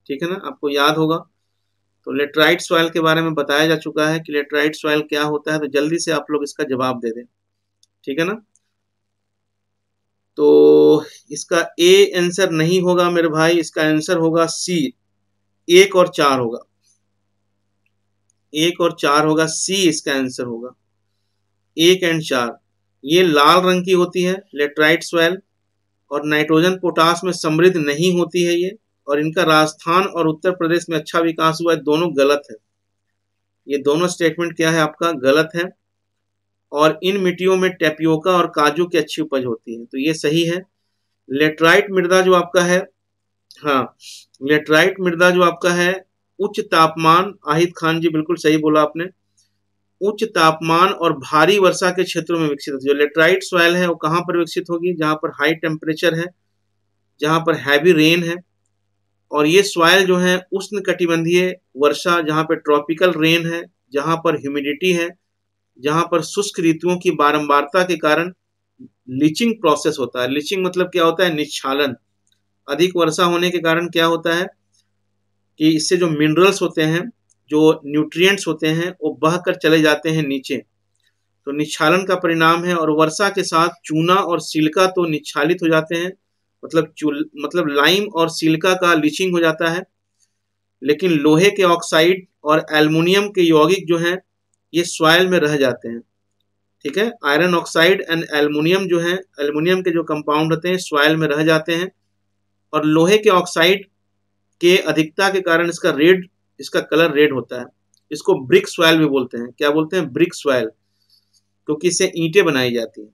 S1: ठीक है ना आपको याद होगा तो लेटराइट सॉयल के बारे में बताया जा चुका है कि लेटराइट सॉयल क्या होता है तो जल्दी से आप लोग इसका जवाब दे दें ठीक है ना तो इसका ए आंसर नहीं होगा मेरे भाई इसका आंसर होगा सी एक और चार होगा एक और चार होगा सी इसका आंसर होगा एक एंड चार ये लाल रंग की होती है लेट्राइट सोयल और नाइट्रोजन पोटास में समृद्ध नहीं होती है ये और इनका राजस्थान और उत्तर प्रदेश में अच्छा विकास हुआ है दोनों गलत है ये दोनों स्टेटमेंट क्या है आपका गलत है और इन मिट्टियों में टेपियोका और काजू की अच्छी उपज होती है तो ये सही है लेट्राइट मृदा जो आपका है हाँ लेट्राइट मृदा जो आपका है उच्च तापमान आहिद खान जी बिल्कुल सही बोला आपने उच्च तापमान और भारी वर्षा के क्षेत्रों में विकसित होती है जो लेटराइट सॉयल है वो कहाँ पर विकसित होगी जहाँ पर हाई टेम्परेचर है जहाँ पर हैवी रेन है और ये सॉयल जो है उष्ण कटिबंधीय वर्षा जहाँ पर ट्रॉपिकल रेन है जहाँ पर ह्यूमिडिटी है जहाँ पर शुष्क ऋतुओं की बारंबारता के कारण लीचिंग प्रोसेस होता है लीचिंग मतलब क्या होता है निच्छालन अधिक वर्षा होने के कारण क्या होता है कि इससे जो मिनरल्स होते हैं जो न्यूट्रिएंट्स होते हैं वो बहकर चले जाते हैं नीचे तो निच्छालन का परिणाम है और वर्षा के साथ चूना और सिल्का तो निच्छालित हो जाते हैं मतलब मतलब लाइम और सिल्का का लीचिंग हो जाता है लेकिन लोहे के ऑक्साइड और एल्युमिनियम के यौगिक जो हैं ये सॉयल में रह जाते हैं ठीक है आयरन ऑक्साइड एंड एल्युमिनियम जो है एल्युमिनियम के जो कंपाउंड होते हैं सॉयल में रह जाते हैं और लोहे के ऑक्साइड के अधिकता के कारण इसका रेड इसका कलर रेड होता है इसको ब्रिक सॉयल भी बोलते हैं क्या बोलते हैं ब्रिक सॉयल क्योंकि इससे ईंटें बनाई जाती हैं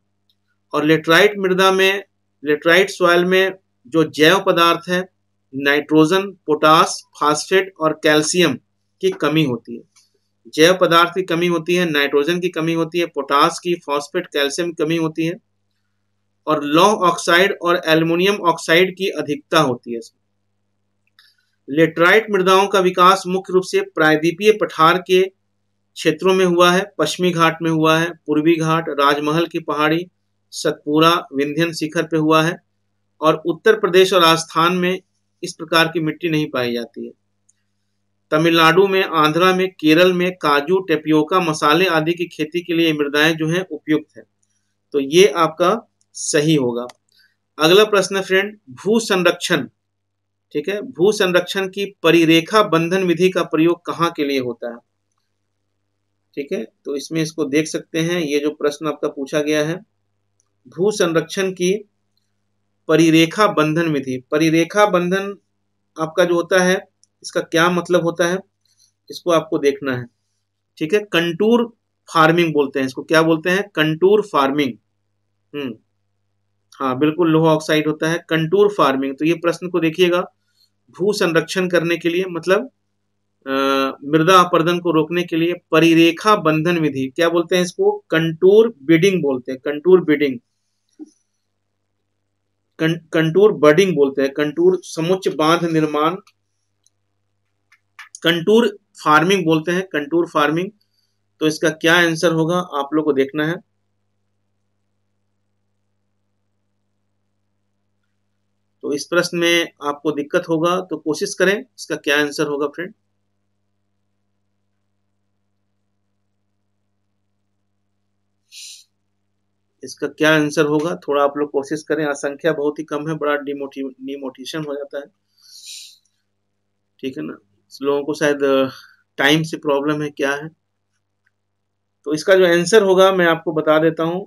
S1: और लेटराइट मृदा में लेटराइट सॉयल में जो जैव पदार्थ है नाइट्रोजन पोटास फास्फेट और कैल्शियम की कमी होती है जैव पदार्थ की कमी होती है नाइट्रोजन की कमी होती है पोटास की फॉस्फेट कैल्शियम की कमी होती है और लौह ऑक्साइड और एल्युमिनियम ऑक्साइड की अधिकता होती है इसमें लेटराइट मृदाओं का विकास मुख्य रूप से प्रायद्वीपीय पठार के क्षेत्रों में हुआ है पश्चिमी घाट में हुआ है पूर्वी घाट राजमहल की पहाड़ी सतपुरा विंध्यन शिखर पे हुआ है और उत्तर प्रदेश और राजस्थान में इस प्रकार की मिट्टी नहीं पाई जाती है तमिलनाडु में आंध्रा में केरल में काजू टेपियोका मसाले आदि की खेती के लिए मृदाएं जो है उपयुक्त है तो ये आपका सही होगा अगला प्रश्न फ्रेंड भू संरक्षण ठीक है भू संरक्षण की परिरेखा बंधन विधि का प्रयोग कहाँ के लिए होता है ठीक है तो इसमें इसको देख सकते हैं ये जो प्रश्न आपका पूछा गया है भू संरक्षण की परिरेखा बंधन विधि परिरेखा बंधन आपका जो होता है इसका क्या मतलब होता है इसको आपको देखना है ठीक है कंटूर फार्मिंग बोलते हैं इसको क्या बोलते हैं कंटूर फार्मिंग हम्म हाँ बिल्कुल लोहा ऑक्साइड होता है कंटूर फार्मिंग तो ये प्रश्न को देखिएगा भू संरक्षण करने के लिए मतलब मृदा अपर्दन को रोकने के लिए परिरेखा बंधन विधि क्या बोलते हैं इसको कंटूर बिडिंग बोलते हैं कंटूर बीडिंग कंटूर बडिंग बोलते हैं कंटूर समुच्च बांध निर्माण कंटूर फार्मिंग बोलते हैं कंटूर फार्मिंग तो इसका क्या आंसर होगा आप लोग को देखना है तो इस प्रश्न में आपको दिक्कत होगा तो कोशिश करें इसका क्या आंसर होगा फ्रेंड इसका क्या आंसर होगा थोड़ा आप लोग कोशिश करें संख्या बहुत ही कम है बड़ा डिमोटिवेशन हो जाता है ठीक है ना लोगों को शायद टाइम से प्रॉब्लम है क्या है तो इसका जो आंसर होगा मैं आपको बता देता हूं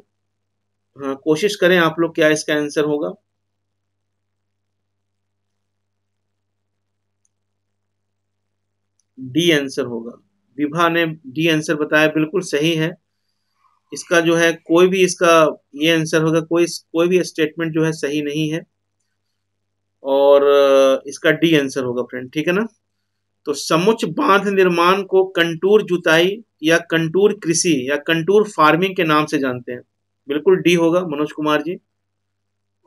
S1: हाँ कोशिश करें आप लोग क्या इसका आंसर होगा डी आंसर होगा विभा ने डी आंसर बताया बिल्कुल सही है इसका जो है कोई भी इसका ये आंसर होगा कोई कोई भी स्टेटमेंट जो है सही नहीं है और इसका डी आंसर होगा फ्रेंड ठीक है ना तो समुच बांध निर्माण को कंटूर जुताई या कंटूर कृषि या कंटूर फार्मिंग के नाम से जानते हैं बिल्कुल डी होगा मनोज कुमार जी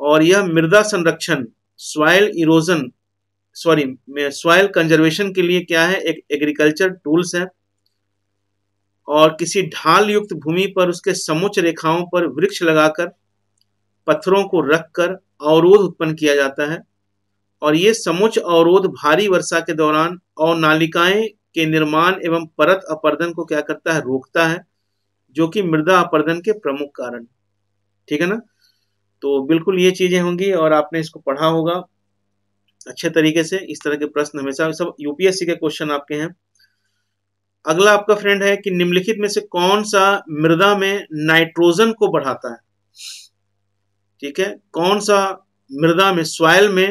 S1: और यह मृदा संरक्षण soil erosion sorry soil conservation के लिए क्या है एक एग्रीकल्चर टूल्स है और किसी ढाल युक्त भूमि पर उसके समुच रेखाओं पर वृक्ष लगाकर पत्थरों को रखकर अवरोध उत्पन्न किया जाता है और ये समुच अवरोध भारी वर्षा के दौरान और नालिकाएं के निर्माण एवं परत अपर्दन को क्या करता है रोकता है जो कि मृदा अपर्दन के प्रमुख कारण ठीक है ना तो बिल्कुल ये चीजें होंगी और आपने इसको पढ़ा होगा अच्छे तरीके से इस तरह के प्रश्न हमेशा सब यूपीएससी के क्वेश्चन आपके हैं अगला आपका फ्रेंड है कि निम्नलिखित में से कौन सा मृदा में नाइट्रोजन को बढ़ाता है ठीक है कौन सा मृदा में सॉयल में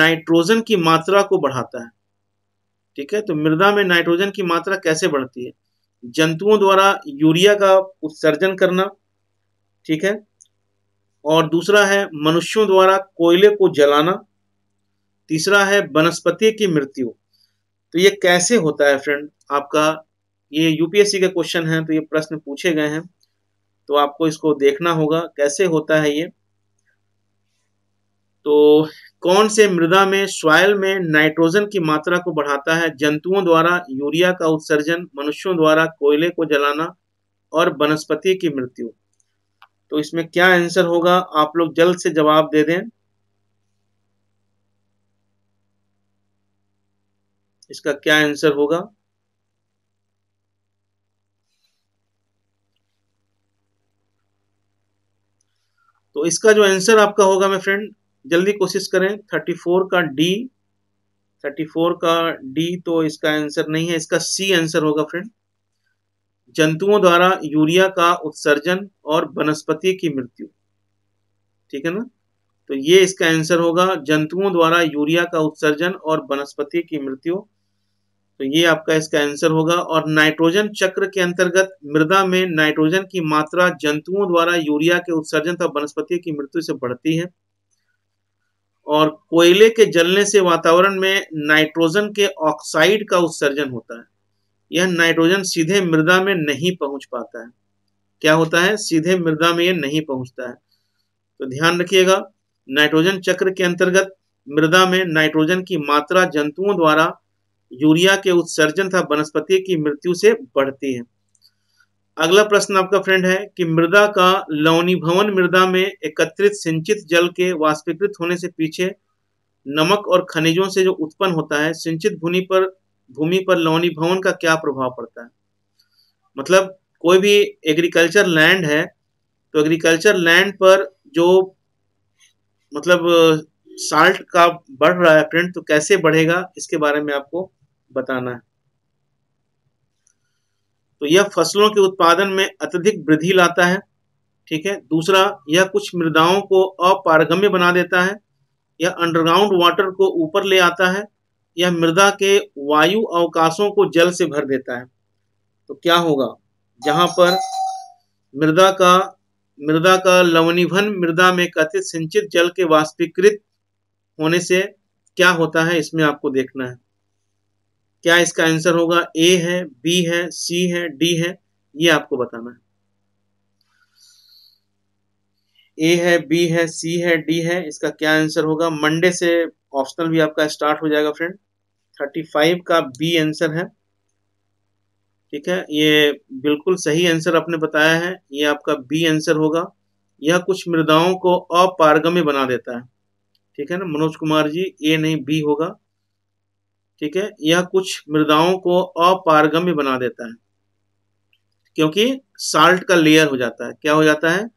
S1: नाइट्रोजन की मात्रा को बढ़ाता है ठीक है तो मृदा में नाइट्रोजन की मात्रा कैसे बढ़ती है जंतुओं द्वारा यूरिया का उत्सर्जन करना ठीक है और दूसरा है मनुष्यों द्वारा कोयले को जलाना तीसरा है वनस्पति की मृत्यु तो ये कैसे होता है फ्रेंड आपका ये यूपीएससी के क्वेश्चन है तो ये प्रश्न पूछे गए हैं तो आपको इसको देखना होगा कैसे होता है ये तो कौन से मृदा में सॉयल में नाइट्रोजन की मात्रा को बढ़ाता है जंतुओं द्वारा यूरिया का उत्सर्जन मनुष्यों द्वारा कोयले को जलाना और वनस्पति की मृत्यु तो इसमें क्या आंसर होगा आप लोग जल्द से जवाब दे दें इसका क्या आंसर होगा तो इसका जो आंसर आपका होगा मैं फ्रेंड जल्दी कोशिश करें 34 का डी 34 का डी तो इसका आंसर नहीं है इसका सी आंसर होगा फ्रेंड जंतुओं द्वारा यूरिया का उत्सर्जन और वनस्पति की मृत्यु ठीक है ना तो ये इसका आंसर होगा जंतुओं द्वारा यूरिया का उत्सर्जन और वनस्पति की मृत्यु तो ये आपका इसका आंसर होगा और नाइट्रोजन चक्र के अंतर्गत मृदा में नाइट्रोजन की मात्रा जंतुओं द्वारा यूरिया के उत्सर्जन तथा वनस्पतियों की मृत्यु से बढ़ती है और कोयले के जलने से वातावरण में नाइट्रोजन के ऑक्साइड का उत्सर्जन होता है यह नाइट्रोजन सीधे मृदा में नहीं पहुंच पाता है क्या होता है सीधे मृदा में यह नहीं पहुंचता है तो ध्यान रखिएगा नाइट्रोजन चक्र के अंतर्गत मृदा में नाइट्रोजन की मात्रा जंतुओं द्वारा यूरिया के उत्सर्जन तथा वनस्पति की मृत्यु से बढ़ती है अगला प्रश्न आपका फ्रेंड है कि मृदा का लवनी भवन मृदा में एकत्रित सिंचित जल के वाष्पीकृत होने से पीछे नमक और खनिजों से जो उत्पन्न होता है सिंचित भूमि पर भूमि पर भवन का क्या प्रभाव पड़ता है मतलब कोई भी एग्रीकल्चर लैंड है तो एग्रीकल्चर लैंड पर जो मतलब साल्ट का बढ़ रहा है फ्रेंड तो कैसे बढ़ेगा इसके बारे में आपको बताना है तो यह फसलों के उत्पादन में अत्यधिक वृद्धि लाता है ठीक है दूसरा यह कुछ मृदाओं को अपारगम्य बना देता है यह अंडरग्राउंड वाटर को ऊपर ले आता है यह मृदा के वायु अवकाशों को जल से भर देता है तो क्या होगा जहां पर मृदा का मृदा का लवणीभन मृदा में कथित सिंचित जल के वाष्पीकृत होने से क्या होता है इसमें आपको देखना है क्या इसका आंसर होगा ए है बी है सी है डी है ये आपको बताना है ए है बी है सी है डी है इसका क्या आंसर होगा मंडे से ऑप्शनल भी आपका स्टार्ट हो जाएगा फ्रेंड थर्टी फाइव का बी आंसर है ठीक है ये बिल्कुल सही आंसर आपने बताया है ये आपका बी आंसर होगा यह कुछ मृदाओं को अपारगम्य बना देता है ठीक है ना मनोज कुमार जी ए नहीं बी होगा ठीक है यह कुछ मृदाओं को अपारगम्य बना देता है क्योंकि साल्ट का लेयर हो जाता है क्या हो जाता है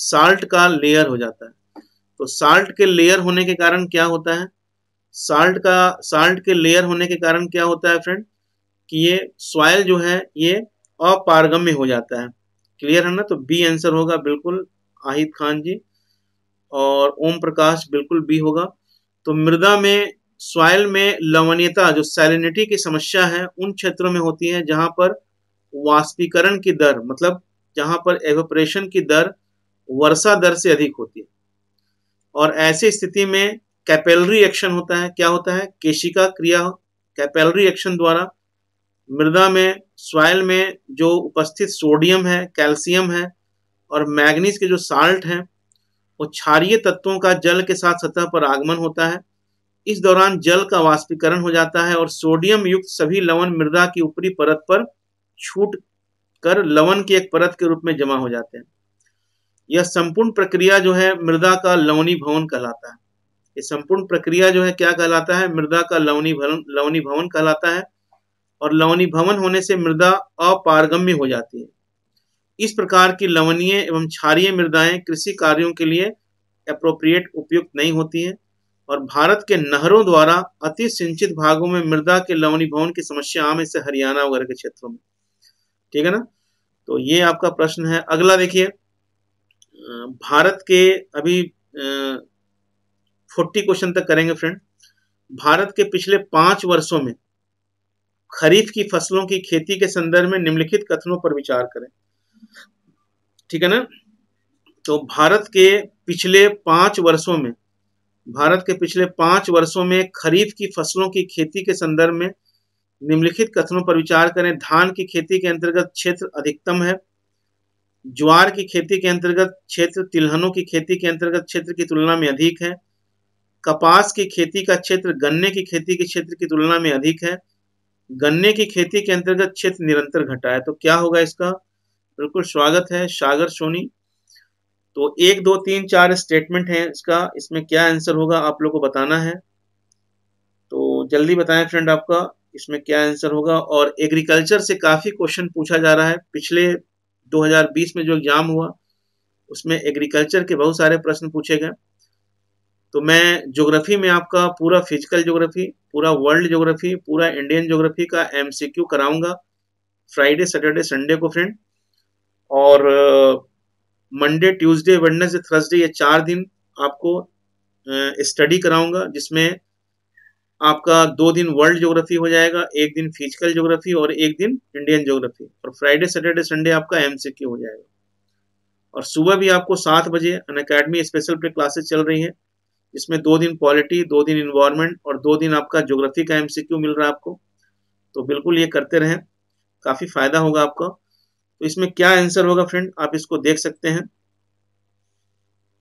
S1: साल्ट का लेयर हो जाता है तो साल्ट के लेयर होने के कारण क्या होता है साल्ट का साल्ट के लेयर होने के कारण क्या होता है फ्रेंड कि ये सॉयल जो है ये अपारगम्य हो जाता है क्लियर है ना तो बी आंसर होगा बिल्कुल आहिद खान जी और ओम प्रकाश बिल्कुल बी होगा तो मृदा में सॉइल में लवणीयता जो सैलिनिटी की समस्या है उन क्षेत्रों में होती है जहां पर वाष्पीकरण की दर मतलब जहां पर एवोपरेशन की दर वर्षा दर से अधिक होती है और ऐसी स्थिति में कैपेलरी एक्शन होता है क्या होता है केशिका क्रिया कैपेलरी एक्शन द्वारा मृदा में सॉइल में जो उपस्थित सोडियम है कैल्शियम है और मैग्नीज के जो साल्ट हैं वो क्षारीय तत्वों का जल के साथ सतह पर आगमन होता है इस दौरान जल का वाष्पीकरण हो जाता है और सोडियम युक्त सभी लवण मृदा की ऊपरी परत पर छूट कर लवण की एक परत के रूप में जमा हो जाते हैं यह संपूर्ण प्रक्रिया जो है मृदा का लवणी भवन कहलाता है यह संपूर्ण प्रक्रिया जो है क्या कहलाता है मृदा का लवणी भवन लवणी भवन कहलाता है और लवणी भवन होने से मृदा अपारगम्य हो जाती है इस प्रकार की लवणीय एवं क्षारीय मृदाएं कृषि कार्यों के लिए अप्रोप्रिएट उपयुक्त नहीं होती हैं और भारत के नहरों द्वारा अति सिंचित भागों में मृदा के लवणी भवन की समस्या आम इससे हरियाणा वगैरह के क्षेत्रों में ठीक है ना तो ये आपका प्रश्न है अगला देखिए भारत के अभी फोर्टी क्वेश्चन तक करेंगे फ्रेंड भारत के पिछले पांच वर्षों में खरीफ की फसलों की खेती के संदर्भ में निम्नलिखित कथनों पर विचार करें ठीक है ना तो भारत के पिछले पांच वर्षों में भारत के पिछले पांच वर्षों में खरीफ की फसलों की खेती के संदर्भ में निम्नलिखित कथनों पर विचार करें धान की खेती के अंतर्गत क्षेत्र अधिकतम है ज्वार की खेती के अंतर्गत क्षेत्र तिलहनों की खेती के अंतर्गत क्षेत्र की तुलना में अधिक है कपास की खेती का क्षेत्र गन्ने की खेती के क्षेत्र की तुलना में अधिक है गन्ने की खेती के अंतर्गत क्षेत्र निरंतर घटा है तो क्या होगा इसका बिल्कुल स्वागत है सागर सोनी तो एक दो तीन चार स्टेटमेंट है इसका इसमें क्या आंसर होगा आप लोग को बताना है तो जल्दी बताएं फ्रेंड आपका इसमें क्या आंसर होगा और एग्रीकल्चर से काफ़ी क्वेश्चन पूछा जा रहा है पिछले 2020 में जो एग्ज़ाम हुआ उसमें एग्रीकल्चर के बहुत सारे प्रश्न पूछे गए तो मैं ज्योग्राफी में आपका पूरा फिजिकल ज्योग्राफी पूरा वर्ल्ड ज्योग्राफी पूरा इंडियन ज्योग्राफी का एमसीक्यू कराऊंगा फ्राइडे सैटरडे संडे को फ्रेंड और मंडे ट्यूसडे वेडनेसडे थर्सडे ये चार दिन आपको स्टडी कराऊंगा जिसमें आपका दो दिन वर्ल्ड ज्योग्राफी हो जाएगा एक दिन फिजिकल ज्योग्राफी और एक दिन इंडियन ज्योग्राफी और फ्राइडे सैटरडे संडे आपका एम हो जाएगा और सुबह भी आपको सात बजे अन अकेडमी स्पेशल पे क्लासेस चल रही है इसमें दो दिन पॉलिटी दो दिन इन्वायरमेंट और दो दिन आपका ज्योग्राफी का एम मिल रहा है आपको तो बिल्कुल ये करते रहें काफ़ी फ़ायदा होगा आपका तो इसमें क्या आंसर होगा फ्रेंड आप इसको देख सकते हैं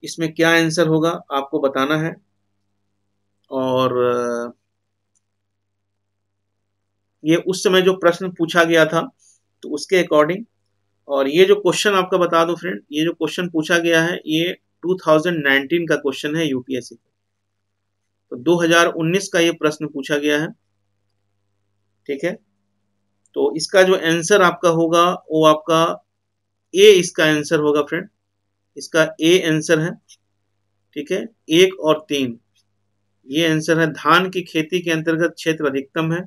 S1: इसमें क्या आंसर होगा आपको बताना है और ये उस समय जो प्रश्न पूछा गया था तो उसके अकॉर्डिंग और ये जो क्वेश्चन आपका बता दो फ्रेंड ये जो क्वेश्चन पूछा गया है ये 2019 का क्वेश्चन है यूपीएससी का तो 2019 का ये प्रश्न पूछा गया है ठीक है तो इसका जो आंसर आपका होगा वो आपका ए इसका आंसर होगा फ्रेंड इसका ए आंसर है ठीक है एक और तीन ये आंसर है धान की खेती के अंतर्गत क्षेत्र अधिकतम है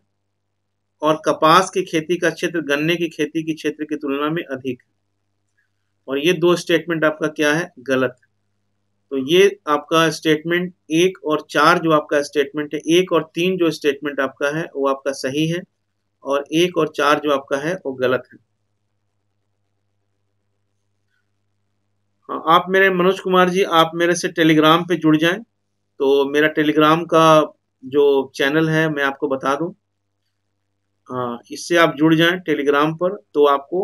S1: और कपास की खेती का क्षेत्र गन्ने की खेती की क्षेत्र की तुलना में अधिक है और ये दो स्टेटमेंट आपका क्या है गलत तो ये आपका स्टेटमेंट एक और चार जो आपका स्टेटमेंट है एक और तीन जो स्टेटमेंट आपका है वो आपका सही है और एक और चार जो आपका है वो गलत है हाँ, आप मेरे मनोज कुमार जी आप मेरे से टेलीग्राम पे जुड़ जाएं तो मेरा टेलीग्राम का जो चैनल है मैं आपको बता दूं हाँ इससे आप जुड़ जाएं टेलीग्राम पर तो आपको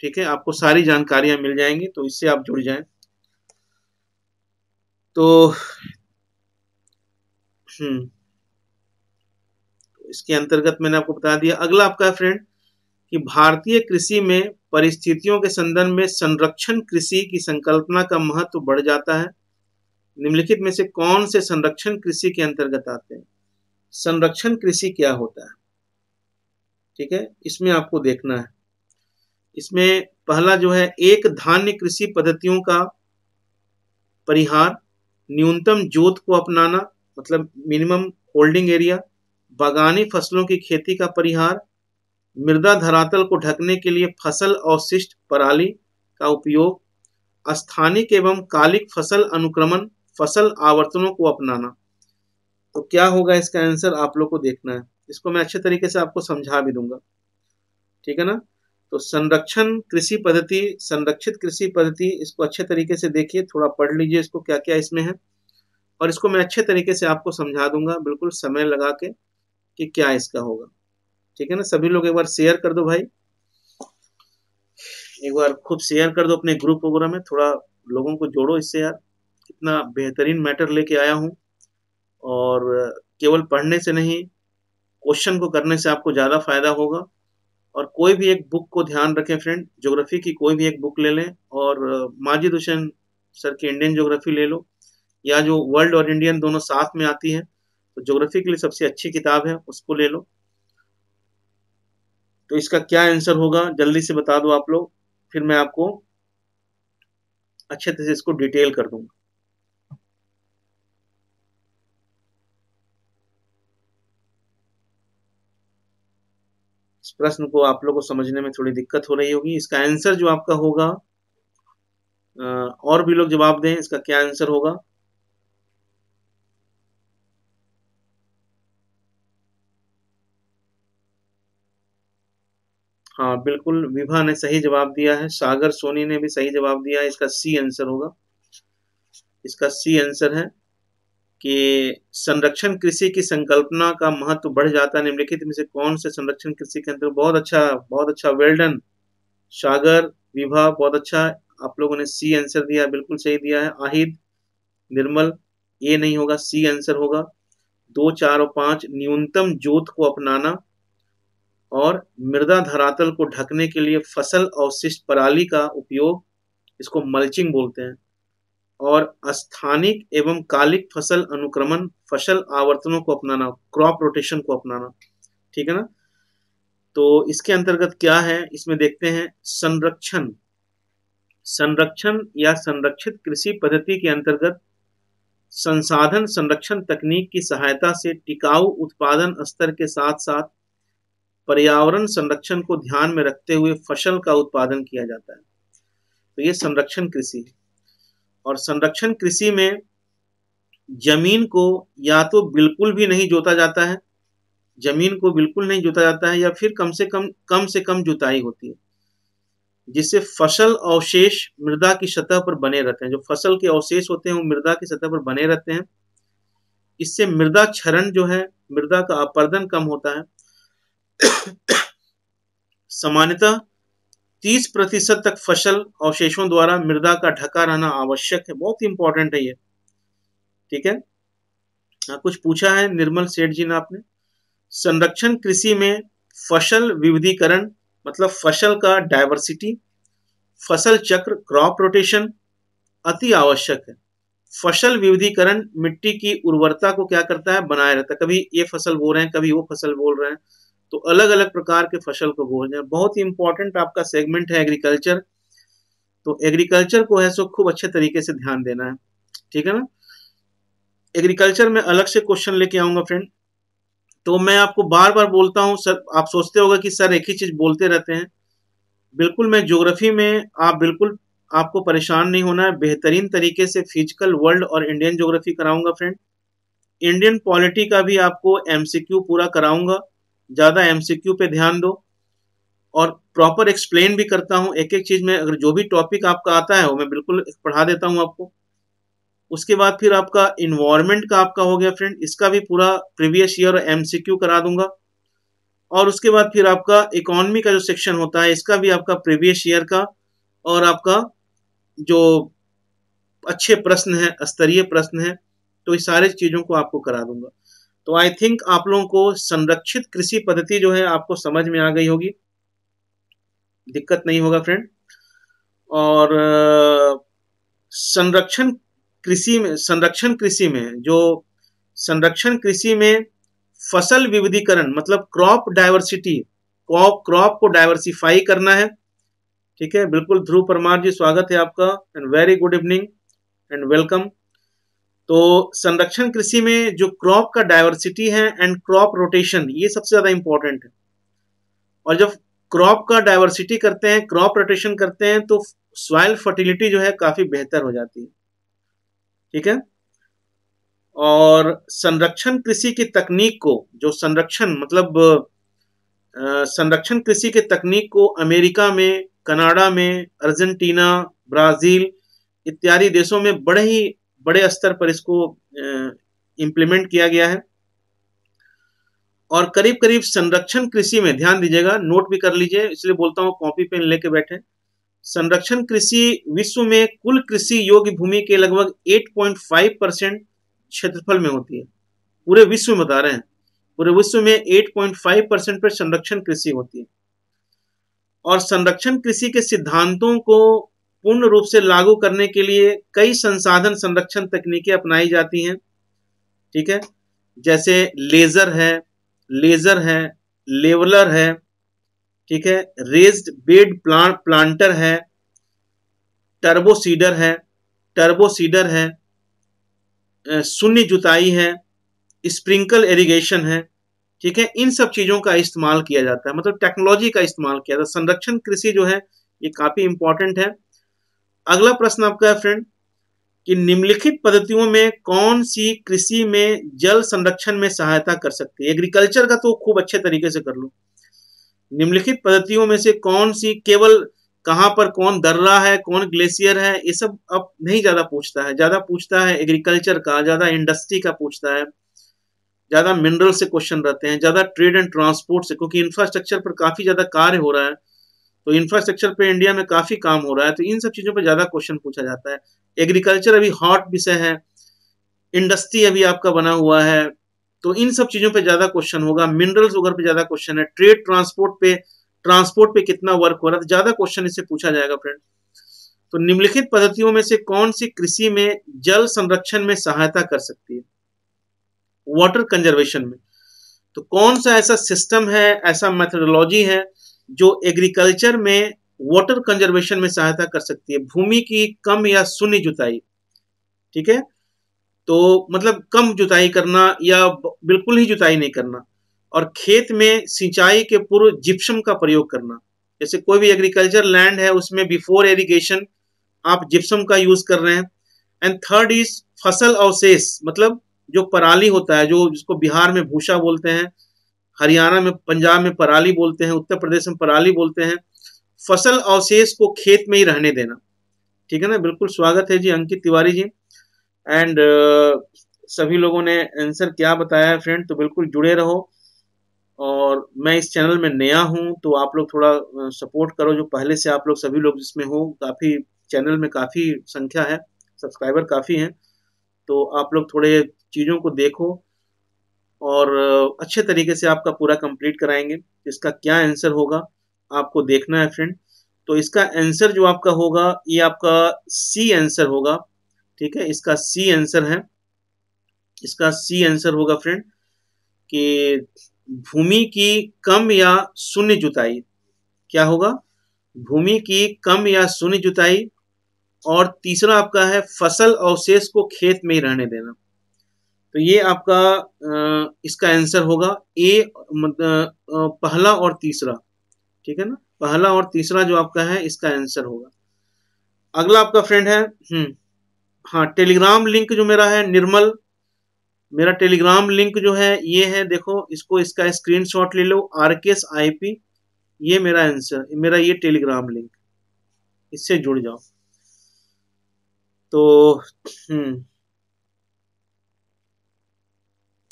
S1: ठीक है आपको सारी जानकारियां मिल जाएंगी तो इससे आप जुड़ जाएं तो हम्म इसके अंतर्गत मैंने आपको बता दिया अगला आपका है फ्रेंड कि भारतीय कृषि में परिस्थितियों के संदर्भ में संरक्षण कृषि की संकल्पना का महत्व तो बढ़ जाता है निम्नलिखित में से कौन से संरक्षण कृषि के अंतर्गत आते हैं संरक्षण कृषि क्या होता है ठीक है इसमें आपको देखना है इसमें पहला जो है एक धान्य कृषि पद्धतियों का परिहार न्यूनतम जोत को अपनाना मतलब मिनिमम होल्डिंग एरिया बागानी फसलों की खेती का परिहार मृदा धरातल को ढकने के लिए फसल अवशिष्ट पराली का उपयोग स्थानिक एवं कालिक फसल अनुक्रमण फसल आवर्तनों को अपनाना तो क्या होगा इसका आंसर आप लोग को देखना है इसको मैं अच्छे तरीके से आपको समझा भी दूंगा ठीक है ना तो संरक्षण कृषि पद्धति संरक्षित कृषि पद्धति इसको अच्छे तरीके से देखिए थोड़ा पढ़ लीजिए इसको क्या क्या इसमें है और इसको मैं अच्छे तरीके से आपको समझा दूंगा बिल्कुल समय लगा के कि क्या इसका होगा ठीक है ना सभी लोग एक बार शेयर कर दो भाई एक बार खूब शेयर कर दो अपने ग्रुप वगैरह में थोड़ा लोगों को जोड़ो इससे यार कितना बेहतरीन मैटर लेके आया हूँ और केवल पढ़ने से नहीं क्वेश्चन को करने से आपको ज़्यादा फायदा होगा और कोई भी एक बुक को ध्यान रखें फ्रेंड ज्योग्राफी की कोई भी एक बुक ले लें और माजिद हुसैन सर की इंडियन ज्योग्राफी ले लो या जो वर्ल्ड और इंडियन दोनों साथ में आती है तो ज्योग्राफी के लिए सबसे अच्छी किताब है उसको ले लो तो इसका क्या आंसर होगा जल्दी से बता दो आप लोग फिर मैं आपको अच्छे तरह से इसको डिटेल कर दूंगा इस प्रश्न को आप लोग को समझने में थोड़ी दिक्कत हो रही होगी इसका आंसर जो आपका होगा और भी लोग जवाब दें इसका क्या आंसर होगा हाँ बिल्कुल विभा ने सही जवाब दिया है सागर सोनी ने भी सही जवाब दिया है इसका सी आंसर होगा इसका सी आंसर है कि संरक्षण कृषि की संकल्पना का महत्व बढ़ जाता है निम्नलिखित में से कौन से संरक्षण कृषि के अंतर्गत बहुत अच्छा बहुत अच्छा वेल्डन सागर विभा बहुत अच्छा आप लोगों ने सी आंसर दिया बिल्कुल सही दिया है आहिद निर्मल ये नहीं होगा सी आंसर होगा दो चार और पांच न्यूनतम जोत को अपनाना और मृदा धरातल को ढकने के लिए फसल अवशिष्ट पराली का उपयोग इसको मल्चिंग बोलते हैं और स्थानिक एवं कालिक फसल अनुक्रमण फसल आवर्तनों को अपनाना क्रॉप रोटेशन को अपनाना ठीक है ना तो इसके अंतर्गत क्या है इसमें देखते हैं संरक्षण संरक्षण या संरक्षित कृषि पद्धति के अंतर्गत संसाधन संरक्षण तकनीक की सहायता से टिकाऊ उत्पादन स्तर के साथ साथ पर्यावरण संरक्षण को ध्यान में रखते हुए फसल का उत्पादन किया जाता है तो ये संरक्षण कृषि है और संरक्षण कृषि में जमीन को या तो बिल्कुल भी नहीं जोता जाता है जमीन को बिल्कुल नहीं जोता जाता है या फिर कम से कम कम से कम जुताई होती है जिससे फसल अवशेष मृदा की सतह पर बने रहते हैं जो फसल के अवशेष होते हैं वो मृदा की सतह पर बने रहते हैं इससे मृदा क्षरण जो है मृदा का अपर्दन कम होता है सामान्यतः 30 प्रतिशत तक फसल अवशेषों द्वारा मृदा का ढका रहना आवश्यक है बहुत इंपॉर्टेंट है ये ठीक है आ, हाँ, कुछ पूछा है निर्मल सेठ जी ने आपने संरक्षण कृषि में फसल विविधीकरण मतलब फसल का डायवर्सिटी फसल चक्र क्रॉप रोटेशन अति आवश्यक है फसल विविधीकरण मिट्टी की उर्वरता को क्या करता है बनाए रहता है कभी ये फसल बो रहे हैं कभी वो फसल बोल रहे हैं तो अलग अलग प्रकार के फसल को बोल जाए बहुत ही इंपॉर्टेंट आपका सेगमेंट है एग्रीकल्चर तो एग्रीकल्चर को है सो खूब अच्छे तरीके से ध्यान देना है ठीक है ना एग्रीकल्चर में अलग से क्वेश्चन लेके आऊंगा फ्रेंड तो मैं आपको बार बार बोलता हूँ सर आप सोचते होगा कि सर एक ही चीज बोलते रहते हैं बिल्कुल मैं ज्योग्राफी में आप बिल्कुल आपको परेशान नहीं होना है बेहतरीन तरीके से फिजिकल वर्ल्ड और इंडियन ज्योग्राफी कराऊंगा फ्रेंड इंडियन पॉलिटी का भी आपको एमसीक्यू पूरा कराऊंगा ज़्यादा एमसीक्यू पे ध्यान दो और प्रॉपर एक्सप्लेन भी करता हूँ एक एक चीज़ में अगर जो भी टॉपिक आपका आता है वो मैं बिल्कुल पढ़ा देता हूँ आपको उसके बाद फिर आपका इन्वायरमेंट का आपका हो गया फ्रेंड इसका भी पूरा प्रीवियस ईयर एमसीक्यू करा दूंगा और उसके बाद फिर आपका इकोनॉमी का जो सेक्शन होता है इसका भी आपका प्रीवियस ईयर का और आपका जो अच्छे प्रश्न है स्तरीय प्रश्न है तो ये सारे चीज़ों को आपको करा दूंगा तो आई थिंक आप लोगों को संरक्षित कृषि पद्धति जो है आपको समझ में आ गई होगी दिक्कत नहीं होगा फ्रेंड और संरक्षण कृषि में संरक्षण कृषि में जो संरक्षण कृषि में फसल विविधीकरण मतलब क्रॉप डाइवर्सिटी क्रॉप क्रॉप को डाइवर्सिफाई करना है ठीक है बिल्कुल ध्रुव परमार जी स्वागत है आपका and very good evening and welcome तो संरक्षण कृषि में जो क्रॉप का डायवर्सिटी है एंड क्रॉप रोटेशन ये सबसे ज़्यादा इंपॉर्टेंट है और जब क्रॉप का डाइवर्सिटी करते हैं क्रॉप रोटेशन करते हैं तो सॉइल फर्टिलिटी जो है काफ़ी बेहतर हो जाती है ठीक है और संरक्षण कृषि की तकनीक को जो संरक्षण मतलब संरक्षण कृषि की तकनीक को अमेरिका में कनाडा में अर्जेंटीना ब्राज़ील इत्यादि देशों में बड़े ही बड़े स्तर पर इसको इम्प्लीमेंट किया गया है और करीब करीब संरक्षण कृषि में ध्यान दीजिएगा नोट भी कर लीजिए इसलिए बोलता हूँ कॉपी पेन लेके बैठे संरक्षण कृषि विश्व में कुल कृषि योग्य भूमि के लगभग 8.5 परसेंट क्षेत्रफल में होती है पूरे विश्व में बता रहे हैं पूरे विश्व में 8.5 परसेंट पर संरक्षण कृषि होती है और संरक्षण कृषि के सिद्धांतों को पूर्ण रूप से लागू करने के लिए कई संसाधन संरक्षण तकनीकें अपनाई जाती हैं ठीक है जैसे लेजर है लेजर है लेवलर है ठीक है रेज्ड बेड प्लांट प्लांटर है टर्बोसीडर है टर्बोसीडर है शून्य जुताई है स्प्रिंकल इरिगेशन है ठीक है इन सब चीज़ों का इस्तेमाल किया जाता है मतलब टेक्नोलॉजी का इस्तेमाल किया जाता है संरक्षण कृषि जो है ये काफ़ी इंपॉर्टेंट है अगला प्रश्न आपका है फ्रेंड कि निम्नलिखित पद्धतियों में कौन सी कृषि में जल संरक्षण में सहायता कर सकती है एग्रीकल्चर का तो खूब अच्छे तरीके से कर लो निम्नलिखित पद्धतियों में से कौन सी केवल कहाँ पर कौन दर्रा है कौन ग्लेशियर है ये सब अब नहीं ज्यादा पूछता है ज्यादा पूछता है एग्रीकल्चर का ज्यादा इंडस्ट्री का पूछता है ज्यादा मिनरल से क्वेश्चन रहते हैं ज्यादा ट्रेड एंड ट्रांसपोर्ट से क्योंकि इंफ्रास्ट्रक्चर पर काफी ज्यादा कार्य हो रहा है तो इंफ्रास्ट्रक्चर पे इंडिया में काफी काम हो रहा है तो इन सब चीजों पे ज्यादा क्वेश्चन पूछा जाता है एग्रीकल्चर अभी हॉट विषय है इंडस्ट्री अभी आपका बना हुआ है तो इन सब चीजों पे ज्यादा क्वेश्चन होगा मिनरल्स वगैरह पे ज्यादा क्वेश्चन है ट्रेड ट्रांसपोर्ट पे ट्रांसपोर्ट पे कितना वर्क हो रहा है तो ज्यादा क्वेश्चन इससे पूछा जाएगा फ्रेंड तो निम्नलिखित पद्धतियों में से कौन सी कृषि में जल संरक्षण में सहायता कर सकती है वाटर कंजर्वेशन में तो कौन सा ऐसा सिस्टम है ऐसा मेथडोलॉजी है जो एग्रीकल्चर में वाटर कंजर्वेशन में सहायता कर सकती है भूमि की कम या शून्य जुताई ठीक है तो मतलब कम जुताई करना या बिल्कुल ही जुताई नहीं करना और खेत में सिंचाई के पूर्व जिप्सम का प्रयोग करना जैसे कोई भी एग्रीकल्चर लैंड है उसमें बिफोर एरिगेशन आप जिप्सम का यूज कर रहे हैं एंड थर्ड इज फसल अवशेष मतलब जो पराली होता है जो जिसको बिहार में भूषा बोलते हैं हरियाणा में पंजाब में पराली बोलते हैं उत्तर प्रदेश में पराली बोलते हैं फसल अवशेष को खेत में ही रहने देना ठीक है ना बिल्कुल स्वागत है जी अंकित तिवारी जी एंड uh, सभी लोगों ने आंसर क्या बताया है फ्रेंड तो बिल्कुल जुड़े रहो और मैं इस चैनल में नया हूं तो आप लोग थोड़ा सपोर्ट uh, करो जो पहले से आप लोग सभी लोग जिसमें हो काफ़ी चैनल में काफ़ी संख्या है सब्सक्राइबर काफ़ी हैं तो आप लोग थोड़े चीज़ों को देखो और अच्छे तरीके से आपका पूरा कंप्लीट कराएंगे इसका क्या आंसर होगा आपको देखना है फ्रेंड तो इसका आंसर जो आपका होगा ये आपका सी आंसर होगा ठीक है इसका सी आंसर है इसका सी आंसर होगा फ्रेंड कि भूमि की कम या शून्य जुताई क्या होगा भूमि की कम या शून्य जुताई और तीसरा आपका है फसल अवशेष को खेत में ही रहने देना तो ये आपका इसका आंसर होगा ए पहला और तीसरा ठीक है ना पहला और तीसरा जो आपका है इसका आंसर होगा अगला आपका फ्रेंड है हम्म हाँ टेलीग्राम लिंक जो मेरा है निर्मल मेरा टेलीग्राम लिंक जो है ये है देखो इसको इसका स्क्रीनशॉट ले लो R K S I P ये मेरा आंसर मेरा ये टेलीग्राम लिंक इससे जुड़ जाओ तो हम्म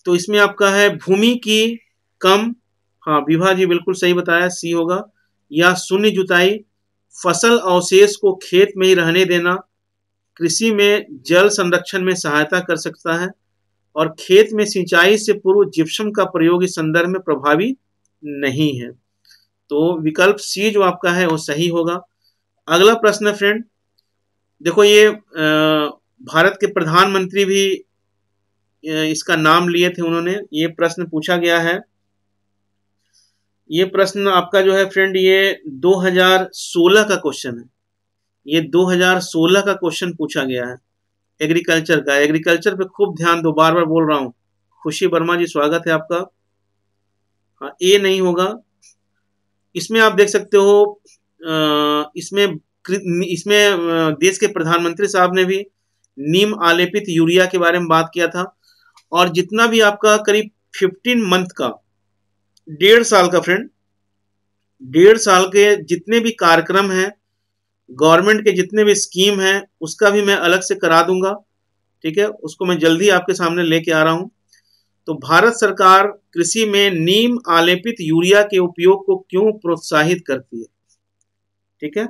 S1: तो इसमें आपका है भूमि की कम हाँ विभा जी बिल्कुल सही बताया सी होगा या शून्य जुताई फसल अवशेष को खेत में ही रहने देना कृषि में जल संरक्षण में सहायता कर सकता है और खेत में सिंचाई से पूर्व जिप्सम का प्रयोग इस संदर्भ में प्रभावी नहीं है तो विकल्प सी जो आपका है वो सही होगा अगला प्रश्न फ्रेंड देखो ये भारत के प्रधानमंत्री भी इसका नाम लिए थे उन्होंने ये प्रश्न पूछा गया है ये प्रश्न आपका जो है फ्रेंड ये 2016 का क्वेश्चन है ये 2016 का क्वेश्चन पूछा गया है एग्रीकल्चर का एग्रीकल्चर पे खूब ध्यान दो बार बार बोल रहा हूँ खुशी वर्मा जी स्वागत है आपका हाँ ए नहीं होगा इसमें आप देख सकते हो इसमें इसमें देश के प्रधानमंत्री साहब ने भी नीम आलेपित यूरिया के बारे में बात किया था और जितना भी आपका करीब 15 मंथ का डेढ़ साल का फ्रेंड डेढ़ साल के जितने भी कार्यक्रम हैं गवर्नमेंट के जितने भी स्कीम हैं उसका भी मैं अलग से करा दूंगा ठीक है उसको मैं जल्दी आपके सामने लेके आ रहा हूं तो भारत सरकार कृषि में नीम आलेपित यूरिया के उपयोग को क्यों प्रोत्साहित करती है ठीक है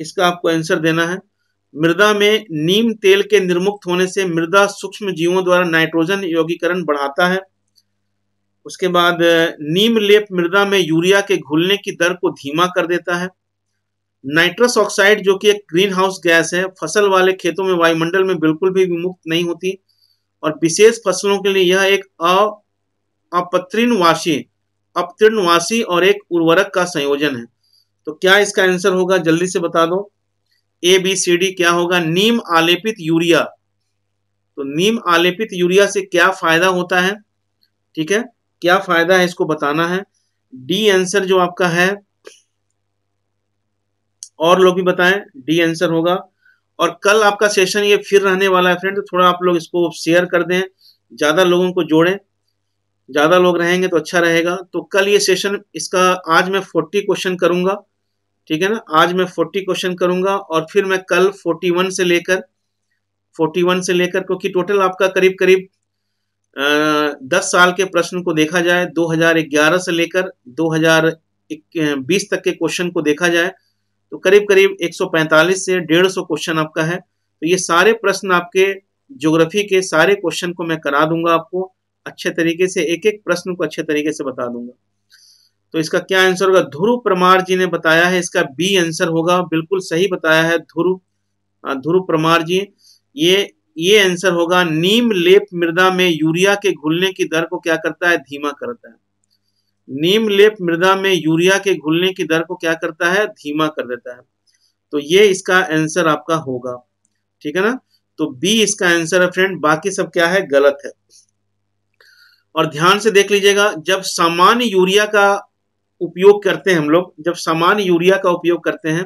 S1: इसका आपको आंसर देना है मृदा में नीम तेल के निर्मुक्त होने से मृदा सूक्ष्म जीवों द्वारा नाइट्रोजन योगीकरण बढ़ाता है उसके बाद नीम लेप मृदा में यूरिया के घुलने की दर को धीमा कर देता है नाइट्रस ऑक्साइड जो कि एक ग्रीन हाउस गैस है फसल वाले खेतों में वायुमंडल में बिल्कुल भी विमुक्त नहीं होती और विशेष फसलों के लिए यह एक अपत्रिनवासी अपतीर्णवासी और एक उर्वरक का संयोजन है तो क्या इसका आंसर होगा जल्दी से बता दो ए बी सी डी क्या होगा नीम आलेपित यूरिया तो नीम आलेपित यूरिया से क्या फायदा होता है ठीक है क्या फायदा है इसको बताना है डी आंसर जो आपका है और लोग भी बताएं डी आंसर होगा और कल आपका सेशन ये फिर रहने वाला है फ्रेंड तो थोड़ा आप लोग इसको शेयर कर दें ज़्यादा लोगों को जोड़ें ज़्यादा लोग रहेंगे तो अच्छा रहेगा तो कल ये सेशन इसका आज मैं फोर्टी क्वेश्चन करूंगा ठीक है ना आज मैं फोर्टी क्वेश्चन करूंगा और फिर मैं कल फोर्टी वन से लेकर फोर्टी वन से लेकर क्योंकि टोटल आपका करीब करीब दस साल के प्रश्न को देखा जाए 2011 से लेकर 2020 तक के क्वेश्चन को देखा जाए तो करीब करीब 145 से 150 क्वेश्चन आपका है तो ये सारे प्रश्न आपके ज्योग्राफी के सारे क्वेश्चन को मैं करा दूंगा आपको अच्छे तरीके से एक एक प्रश्न को अच्छे तरीके से बता दूंगा तो इसका क्या आंसर होगा ध्रुव परमार जी ने बताया है इसका बी आंसर होगा बिल्कुल सही बताया है ध्रुव ध्रुव परमार जी ये ये आंसर होगा नीम लेप मृदा में यूरिया के घुलने की दर को क्या करता है धीमा करता है नीम लेप मृदा में यूरिया के घुलने की दर को क्या करता है धीमा कर देता है तो ये इसका आंसर आपका होगा ठीक है ना तो बी इसका आंसर है फ्रेंड बाकी सब क्या है गलत है और ध्यान से देख लीजिएगा जब सामान्य यूरिया का उपयोग करते हैं हम लोग जब सामान्य यूरिया का उपयोग करते हैं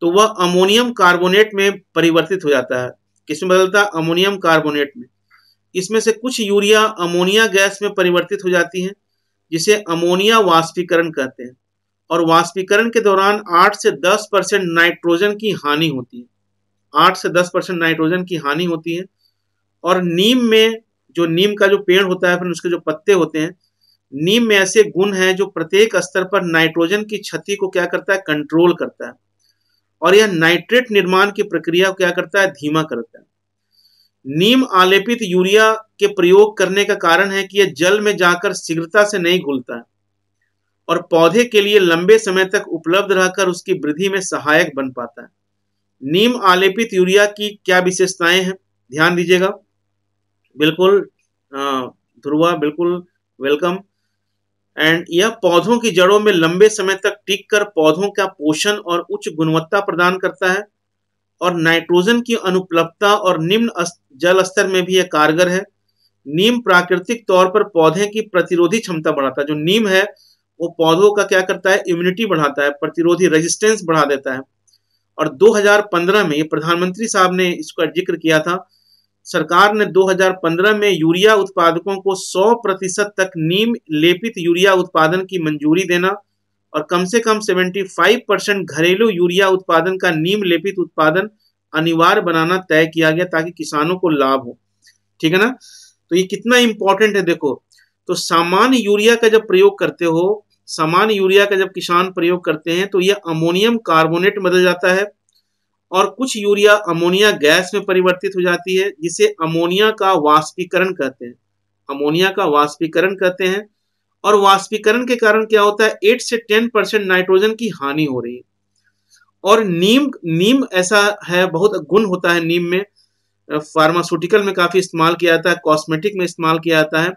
S1: तो वह अमोनियम कार्बोनेट में परिवर्तित हो जाता है किसमें बदलता है अमोनियम कार्बोनेट में इसमें से कुछ यूरिया अमोनिया गैस में परिवर्तित हो जाती है जिसे अमोनिया वाष्पीकरण कहते हैं और वाष्पीकरण के दौरान 8 से 10 परसेंट नाइट्रोजन की हानि होती है 8 से 10 परसेंट नाइट्रोजन की हानि होती है और नीम में जो नीम का जो पेड़ होता है फिर उसके जो पत्ते होते हैं नीम में ऐसे गुण है जो प्रत्येक स्तर पर नाइट्रोजन की क्षति को क्या करता है कंट्रोल करता है और यह नाइट्रेट निर्माण की प्रक्रिया को क्या करता है धीमा करता है नीम आलेपित यूरिया के प्रयोग करने का कारण है कि यह जल में जाकर शीघ्रता से नहीं घुलता है और पौधे के लिए लंबे समय तक उपलब्ध रहकर उसकी वृद्धि में सहायक बन पाता है नीम आलेपित यूरिया की क्या विशेषताएं हैं ध्यान दीजिएगा बिल्कुल ध्रुवा बिल्कुल वेलकम एंड यह पौधों की जड़ों में लंबे समय तक टिक कर पौधों का पोषण और उच्च गुणवत्ता प्रदान करता है और नाइट्रोजन की अनुपलब्धता और निम्न जल स्तर में भी यह कारगर है नीम प्राकृतिक तौर पर पौधे की प्रतिरोधी क्षमता बढ़ाता है जो नीम है वो पौधों का क्या करता है इम्यूनिटी बढ़ाता है प्रतिरोधी रेजिस्टेंस बढ़ा देता है और 2015 में ये प्रधानमंत्री साहब ने इसका जिक्र किया था सरकार ने 2015 में यूरिया उत्पादकों को 100 प्रतिशत तक नीम लेपित यूरिया उत्पादन की मंजूरी देना और कम से कम 75 परसेंट घरेलू यूरिया उत्पादन का नीम लेपित उत्पादन अनिवार्य बनाना तय किया गया ताकि किसानों को लाभ हो ठीक है ना तो ये कितना इंपॉर्टेंट है देखो तो सामान्य यूरिया का जब प्रयोग करते हो सामान्य यूरिया का जब किसान प्रयोग करते हैं तो यह अमोनियम कार्बोनेट बदल जाता है और कुछ यूरिया अमोनिया गैस में परिवर्तित हो जाती है जिसे अमोनिया का वाष्पीकरण कहते हैं अमोनिया का वाष्पीकरण कहते हैं और वाष्पीकरण के कारण क्या होता है एट से टेन परसेंट नाइट्रोजन की हानि हो रही है और नीम नीम ऐसा है बहुत गुण होता है नीम में फार्मास्यूटिकल में काफी इस्तेमाल किया जाता है कॉस्मेटिक में इस्तेमाल किया जाता है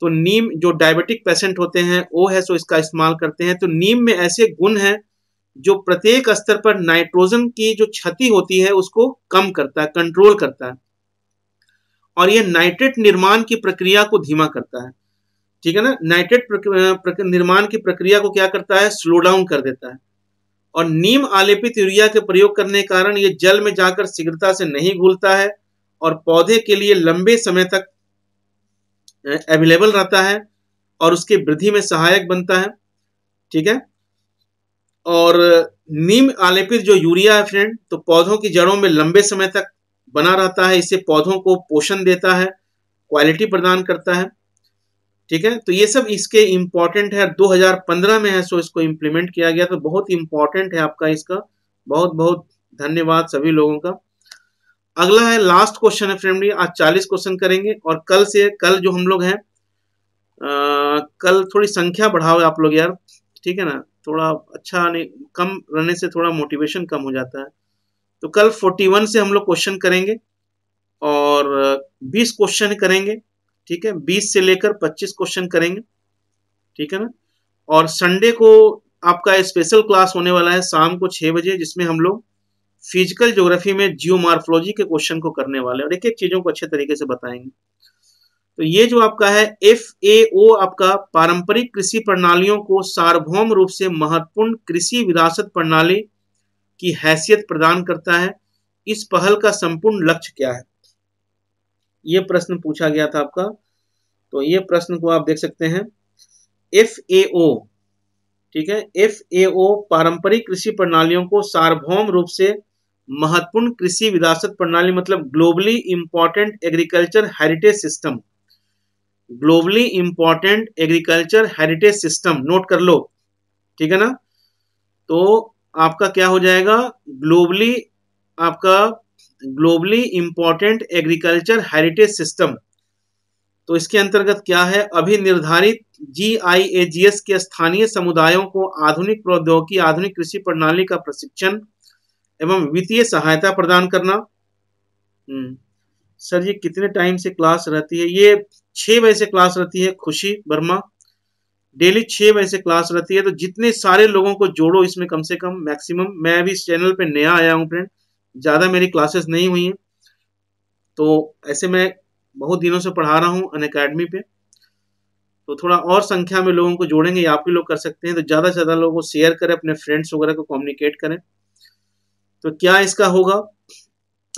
S1: तो नीम जो डायबिटिक पेशेंट होते हैं वो है सो इसका इस्तेमाल करते हैं तो नीम में ऐसे गुण हैं जो प्रत्येक स्तर पर नाइट्रोजन की जो क्षति होती है उसको कम करता है कंट्रोल करता है और यह नाइट्रेट निर्माण की प्रक्रिया को धीमा करता है ठीक है ना नाइट्रेट निर्माण की प्रक्रिया को क्या करता है स्लो डाउन कर देता है और नीम आलेपित यूरिया के प्रयोग करने के कारण यह जल में जाकर शीघ्रता से नहीं घुलता है और पौधे के लिए लंबे समय तक अवेलेबल रहता है और उसकी वृद्धि में सहायक बनता है ठीक है और नीम आलेपित जो यूरिया है फ्रेंड तो पौधों की जड़ों में लंबे समय तक बना रहता है इससे पौधों को पोषण देता है क्वालिटी प्रदान करता है ठीक है तो ये सब इसके इम्पोर्टेंट है 2015 में है सो इसको इम्प्लीमेंट किया गया तो बहुत इंपॉर्टेंट है आपका इसका बहुत बहुत धन्यवाद सभी लोगों का अगला है लास्ट क्वेश्चन है फ्रेंड आज चालीस क्वेश्चन करेंगे और कल से कल जो हम लोग हैं कल थोड़ी संख्या बढ़ाओ आप लोग यार ठीक है ना थोड़ा अच्छा नहीं कम रहने से थोड़ा मोटिवेशन कम हो जाता है तो कल 41 से हम लोग क्वेश्चन करेंगे और 20 क्वेश्चन करेंगे ठीक है 20 से लेकर 25 क्वेश्चन करेंगे ठीक है ना और संडे को आपका स्पेशल क्लास होने वाला है शाम को छः बजे जिसमें हम लोग फिजिकल ज्योग्राफी में जियो के क्वेश्चन को करने वाले हैं और एक एक चीज़ों को अच्छे तरीके से बताएंगे तो ये जो आपका है एफ आपका पारंपरिक कृषि प्रणालियों को सार्वभौम रूप से महत्वपूर्ण कृषि विरासत प्रणाली की हैसियत प्रदान करता है इस पहल का संपूर्ण लक्ष्य क्या है ये प्रश्न पूछा गया था आपका तो ये प्रश्न को आप देख सकते हैं एफ ठीक है एफ पारंपरिक कृषि प्रणालियों को सार्वभौम रूप से महत्वपूर्ण कृषि विरासत प्रणाली मतलब globally important agriculture heritage system globally important agriculture heritage system note कर लो ठीक है ना तो आपका क्या हो जाएगा ग्लोबली आपका globally important agriculture heritage system तो इसके अंतर्गत क्या है अभी निर्धारित जी आई ए जी एस के स्थानीय समुदायों को आधुनिक प्रौद्योगिकी आधुनिक कृषि प्रणाली का प्रशिक्षण एवं वित्तीय सहायता प्रदान करना हम्म। सर ये कितने टाइम से क्लास रहती है ये छह बजे से क्लास रहती है खुशी वर्मा डेली छह बजे से क्लास रहती है तो जितने सारे लोगों को जोड़ो इसमें कम से कम मैक्सिमम मैं अभी इस चैनल पे नया आया हूँ फ्रेंड ज़्यादा मेरी क्लासेस नहीं हुई हैं तो ऐसे मैं बहुत दिनों से पढ़ा रहा हूँ अन अकेडमी पे तो थोड़ा और संख्या में लोगों को जोड़ेंगे आप भी लोग कर सकते हैं तो ज़्यादा से ज़्यादा लोगों को शेयर करें अपने फ्रेंड्स वगैरह को कम्युनिकेट करें तो क्या इसका होगा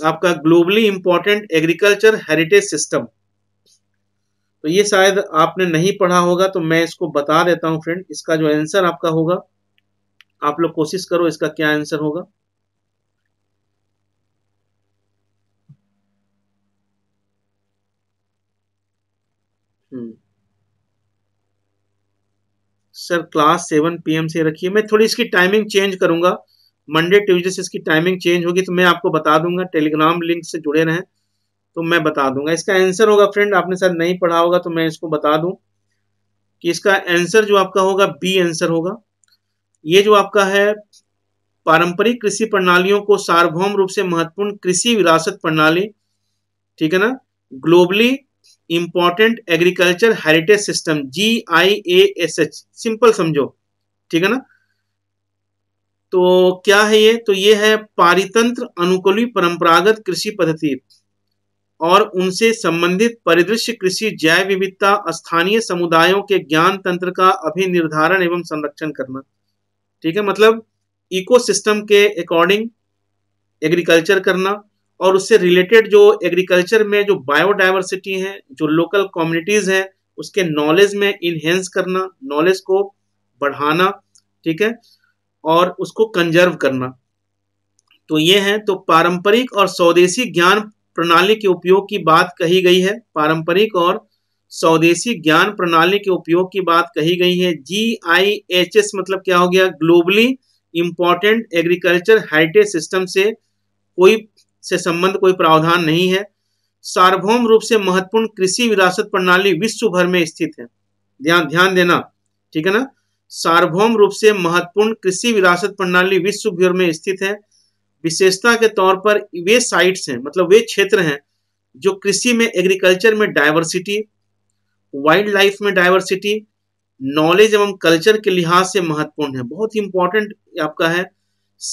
S1: आपका globally important agriculture heritage system तो ये शायद आपने नहीं पढ़ा होगा तो मैं इसको बता देता हूं फ्रेंड इसका जो आंसर आपका होगा आप लोग कोशिश करो इसका क्या आंसर होगा हम्म। सर क्लास सेवन पीएम से रखिए मैं थोड़ी इसकी टाइमिंग चेंज करूंगा मंडे ट्यूजडे से इसकी टाइमिंग चेंज होगी तो मैं आपको बता दूंगा टेलीग्राम लिंक से जुड़े रहें तो मैं बता दूंगा इसका आंसर होगा फ्रेंड आपने शायद नहीं पढ़ा होगा तो मैं इसको बता दूं कि इसका आंसर जो आपका होगा बी आंसर होगा ये जो आपका है पारंपरिक कृषि प्रणालियों को सार्वभौम रूप से महत्वपूर्ण कृषि विरासत प्रणाली ठीक है ना globally important agriculture heritage system G I A S H simple समझो ठीक है ना तो क्या है ये तो ये है पारितंत्र अनुकूली परंपरागत कृषि पद्धति और उनसे संबंधित परिदृश्य कृषि जैव विविधता स्थानीय समुदायों के ज्ञान तंत्र का अभिनिर्धारण एवं संरक्षण करना ठीक है मतलब इकोसिस्टम के अकॉर्डिंग एग्रीकल्चर करना और उससे रिलेटेड जो एग्रीकल्चर में जो बायोडाइवर्सिटी है जो लोकल कम्युनिटीज हैं उसके नॉलेज में इनहेंस करना नॉलेज को बढ़ाना ठीक है और उसको कंजर्व करना तो ये है तो पारंपरिक और स्वदेशी ज्ञान प्रणाली के उपयोग की बात कही गई है पारंपरिक और स्वदेशी ज्ञान प्रणाली के उपयोग की बात कही गई है जी आई एच एस मतलब क्या हो गया globally important agriculture heritage system से कोई से संबंध कोई प्रावधान नहीं है सार्वभौम रूप से महत्वपूर्ण कृषि विरासत प्रणाली विश्व भर में स्थित है ध्यान ध्यान देना ठीक है ना सार्वभौम रूप से महत्वपूर्ण कृषि विरासत प्रणाली विश्व भर में स्थित है विशेषता के तौर पर वे साइट्स हैं मतलब वे क्षेत्र हैं जो कृषि में एग्रीकल्चर में डाइवर्सिटी वाइल्ड लाइफ में डायवर्सिटी नॉलेज एवं कल्चर के लिहाज से महत्वपूर्ण है बहुत ही इंपॉर्टेंट आपका है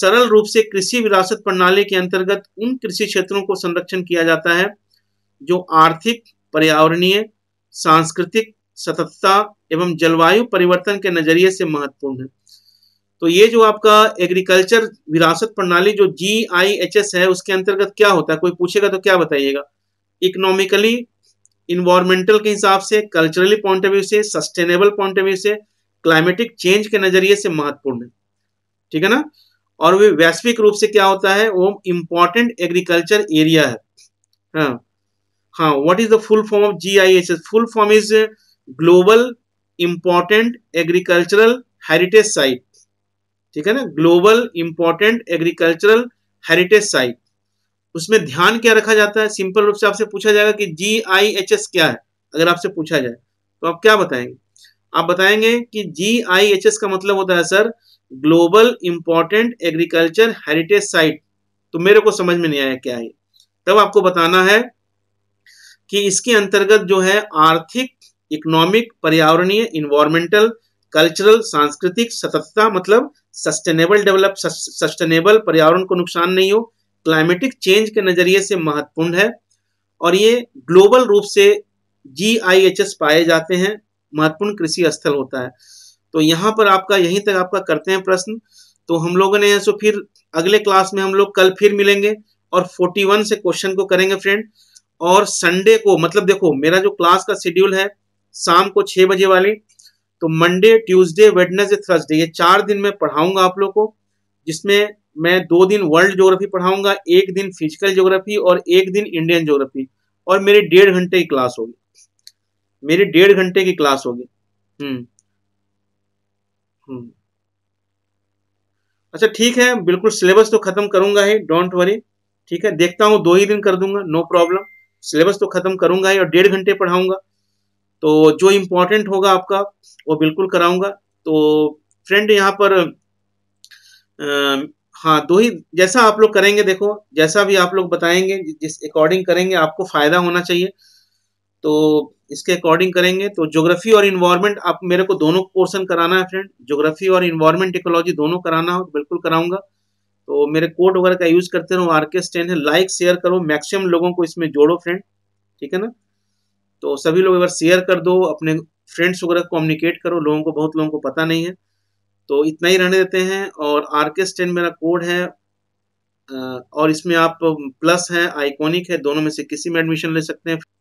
S1: सरल रूप से कृषि विरासत प्रणाली के अंतर्गत उन कृषि क्षेत्रों को संरक्षण किया जाता है जो आर्थिक पर्यावरणीय सांस्कृतिक सततता एवं जलवायु परिवर्तन के नजरिए से महत्वपूर्ण है तो ये जो आपका एग्रीकल्चर विरासत प्रणाली जो जी आई एच एस है उसके अंतर्गत क्या होता है कोई पूछेगा तो क्या बताइएगा इकोनॉमिकली इन्वायरमेंटल के हिसाब से कल्चरली पॉइंट ऑफ व्यू से सस्टेनेबल पॉइंट ऑफ व्यू से क्लाइमेटिक चेंज के नजरिए से महत्वपूर्ण है ठीक है ना और वे वैश्विक रूप से क्या होता है वो इम्पोर्टेंट एग्रीकल्चर एरिया है हाँ हाँ what is the full form of G I H S full form is global important agricultural heritage site ठीक है ना global important agricultural heritage site उसमें ध्यान क्या रखा जाता है सिंपल रूप से आपसे पूछा जाएगा कि जी आई एच एस क्या है अगर आपसे पूछा जाए तो आप क्या बताएंगे आप बताएंगे कि जी आई एच एस का मतलब होता है sir global important agriculture heritage site तो मेरे को समझ में नहीं आया क्या है तब आपको बताना है कि इसके अंतर्गत जो है आर्थिक इकोनॉमिक पर्यावरणीय इन्वायरमेंटल कल्चरल सांस्कृतिक सततता मतलब सस्टेनेबल डेवलप सस्टेनेबल पर्यावरण को नुकसान नहीं हो क्लाइमेटिक चेंज के नज़रिए से महत्वपूर्ण है और ये ग्लोबल रूप से जी आई एच एस पाए जाते हैं महत्वपूर्ण कृषि स्थल होता है तो यहाँ पर आपका यहीं तक आपका करते हैं प्रश्न तो हम लोगों ने सो फिर अगले क्लास में हम लोग कल फिर मिलेंगे और 41 से क्वेश्चन को करेंगे फ्रेंड और संडे को मतलब देखो मेरा जो क्लास का शेड्यूल है शाम को छह बजे वाली तो मंडे ट्यूसडे वेडनेसडे थर्सडे ये चार दिन में पढ़ाऊंगा आप लोग को जिसमें मैं दो दिन वर्ल्ड ज्योग्राफी पढ़ाऊंगा एक दिन फिजिकल ज्योग्राफी और एक दिन इंडियन ज्योग्राफी और मेरी डेढ़ घंटे की क्लास होगी मेरी डेढ़ घंटे की क्लास होगी हम्म हम्म अच्छा ठीक है बिल्कुल सिलेबस तो खत्म करूंगा ही डोंट वरी ठीक है देखता हूँ दो ही दिन कर दूंगा नो प्रॉब्लम सिलेबस तो खत्म करूंगा ही और डेढ़ घंटे पढ़ाऊंगा तो जो इम्पोर्टेंट होगा आपका वो बिल्कुल कराऊंगा तो फ्रेंड यहाँ पर आ, हाँ दो ही जैसा आप लोग करेंगे देखो जैसा भी आप लोग बताएंगे जिस अकॉर्डिंग करेंगे आपको फायदा होना चाहिए तो इसके अकॉर्डिंग करेंगे तो ज्योग्राफी और इन्वायरमेंट आप मेरे को दोनों पोर्सन कराना है फ्रेंड ज्योग्राफी और इन्वायरमेंट इकोलॉजी दोनों कराना हो बिल्कुल कराऊंगा तो मेरे कोड वगैरह का यूज करते रहो आर के स्टैंड है लाइक शेयर करो मैक्सिमम लोगों को इसमें जोड़ो फ्रेंड ठीक है ना तो सभी लोग एक बार शेयर कर दो अपने फ्रेंड्स वगैरह कम्युनिकेट करो लोगों को बहुत लोगों को पता नहीं है तो इतना ही रहने देते हैं और आर के मेरा कोड है और इसमें आप प्लस हैं आइकॉनिक है दोनों में से किसी में एडमिशन ले सकते हैं